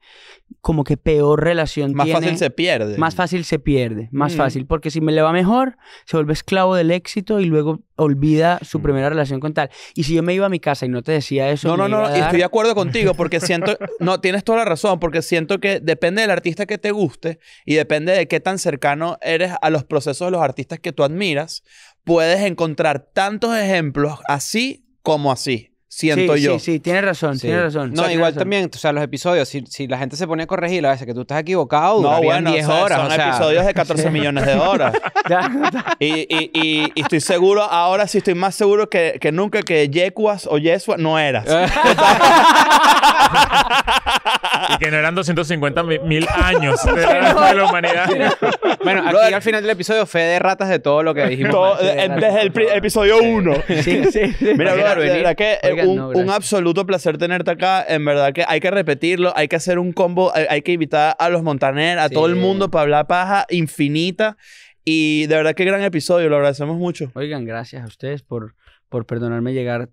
como que peor relación más tiene. Más fácil se pierde. Más fácil se pierde, más mm. fácil. Porque si me le va mejor, se vuelve esclavo del éxito y luego olvida su mm. primera relación con tal. Y si yo me iba a mi casa y no te decía eso. No, no, no, no. estoy de acuerdo contigo porque siento. [laughs] no, tienes toda la razón, porque siento que depende del artista que te guste y depende de qué tan cercano eres a los procesos de los artistas que tú admiras puedes encontrar tantos ejemplos así como así. Siento yo. Sí, sí, tienes razón, tienes razón. No, igual también, o sea, los episodios, si, la gente se pone a corregir a veces que tú estás equivocado, no, Son episodios de 14 [laughs] millones de horas. [laughs] y, y, y, estoy seguro, ahora sí estoy más seguro que, nunca que Yecuas o Yesua no eras. [laughs] y que no eran 250 mil años [laughs] de, la, humanidad. Bueno, aquí al final del episodio fe de ratas de todo lo que dijimos. Eh, desde el episodio 1. Sí, sí, [laughs] Mira, que eh, un, absoluto placer tenerte acá. En verdad que hay que repetirlo, hay que hacer un combo, hay, que invitar a los Montaner, a todo el mundo para hablar paja infinita. Y de verdad que gran episodio, lo agradecemos mucho. Oigan, gracias a ustedes por, por perdonarme llegar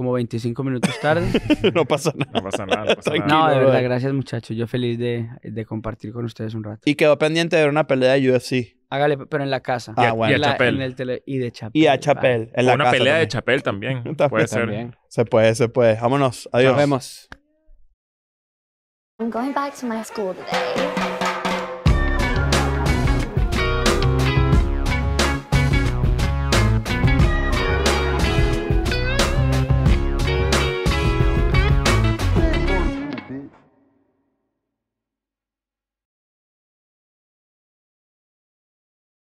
como 25 minutos tarde. [laughs] no pasa nada. No pasa nada. No, no de verdad, gracias muchachos. Yo feliz de, de, compartir con ustedes un rato. Y quedó pendiente de ver una pelea de UFC. Hágale, pero en la casa. Ah, bueno. Y, a y de Chapel. Y a Chapel. En la una pelea de Chapel también. [laughs] puede ser. Se puede, se puede. Vámonos. Adiós. Nos vemos.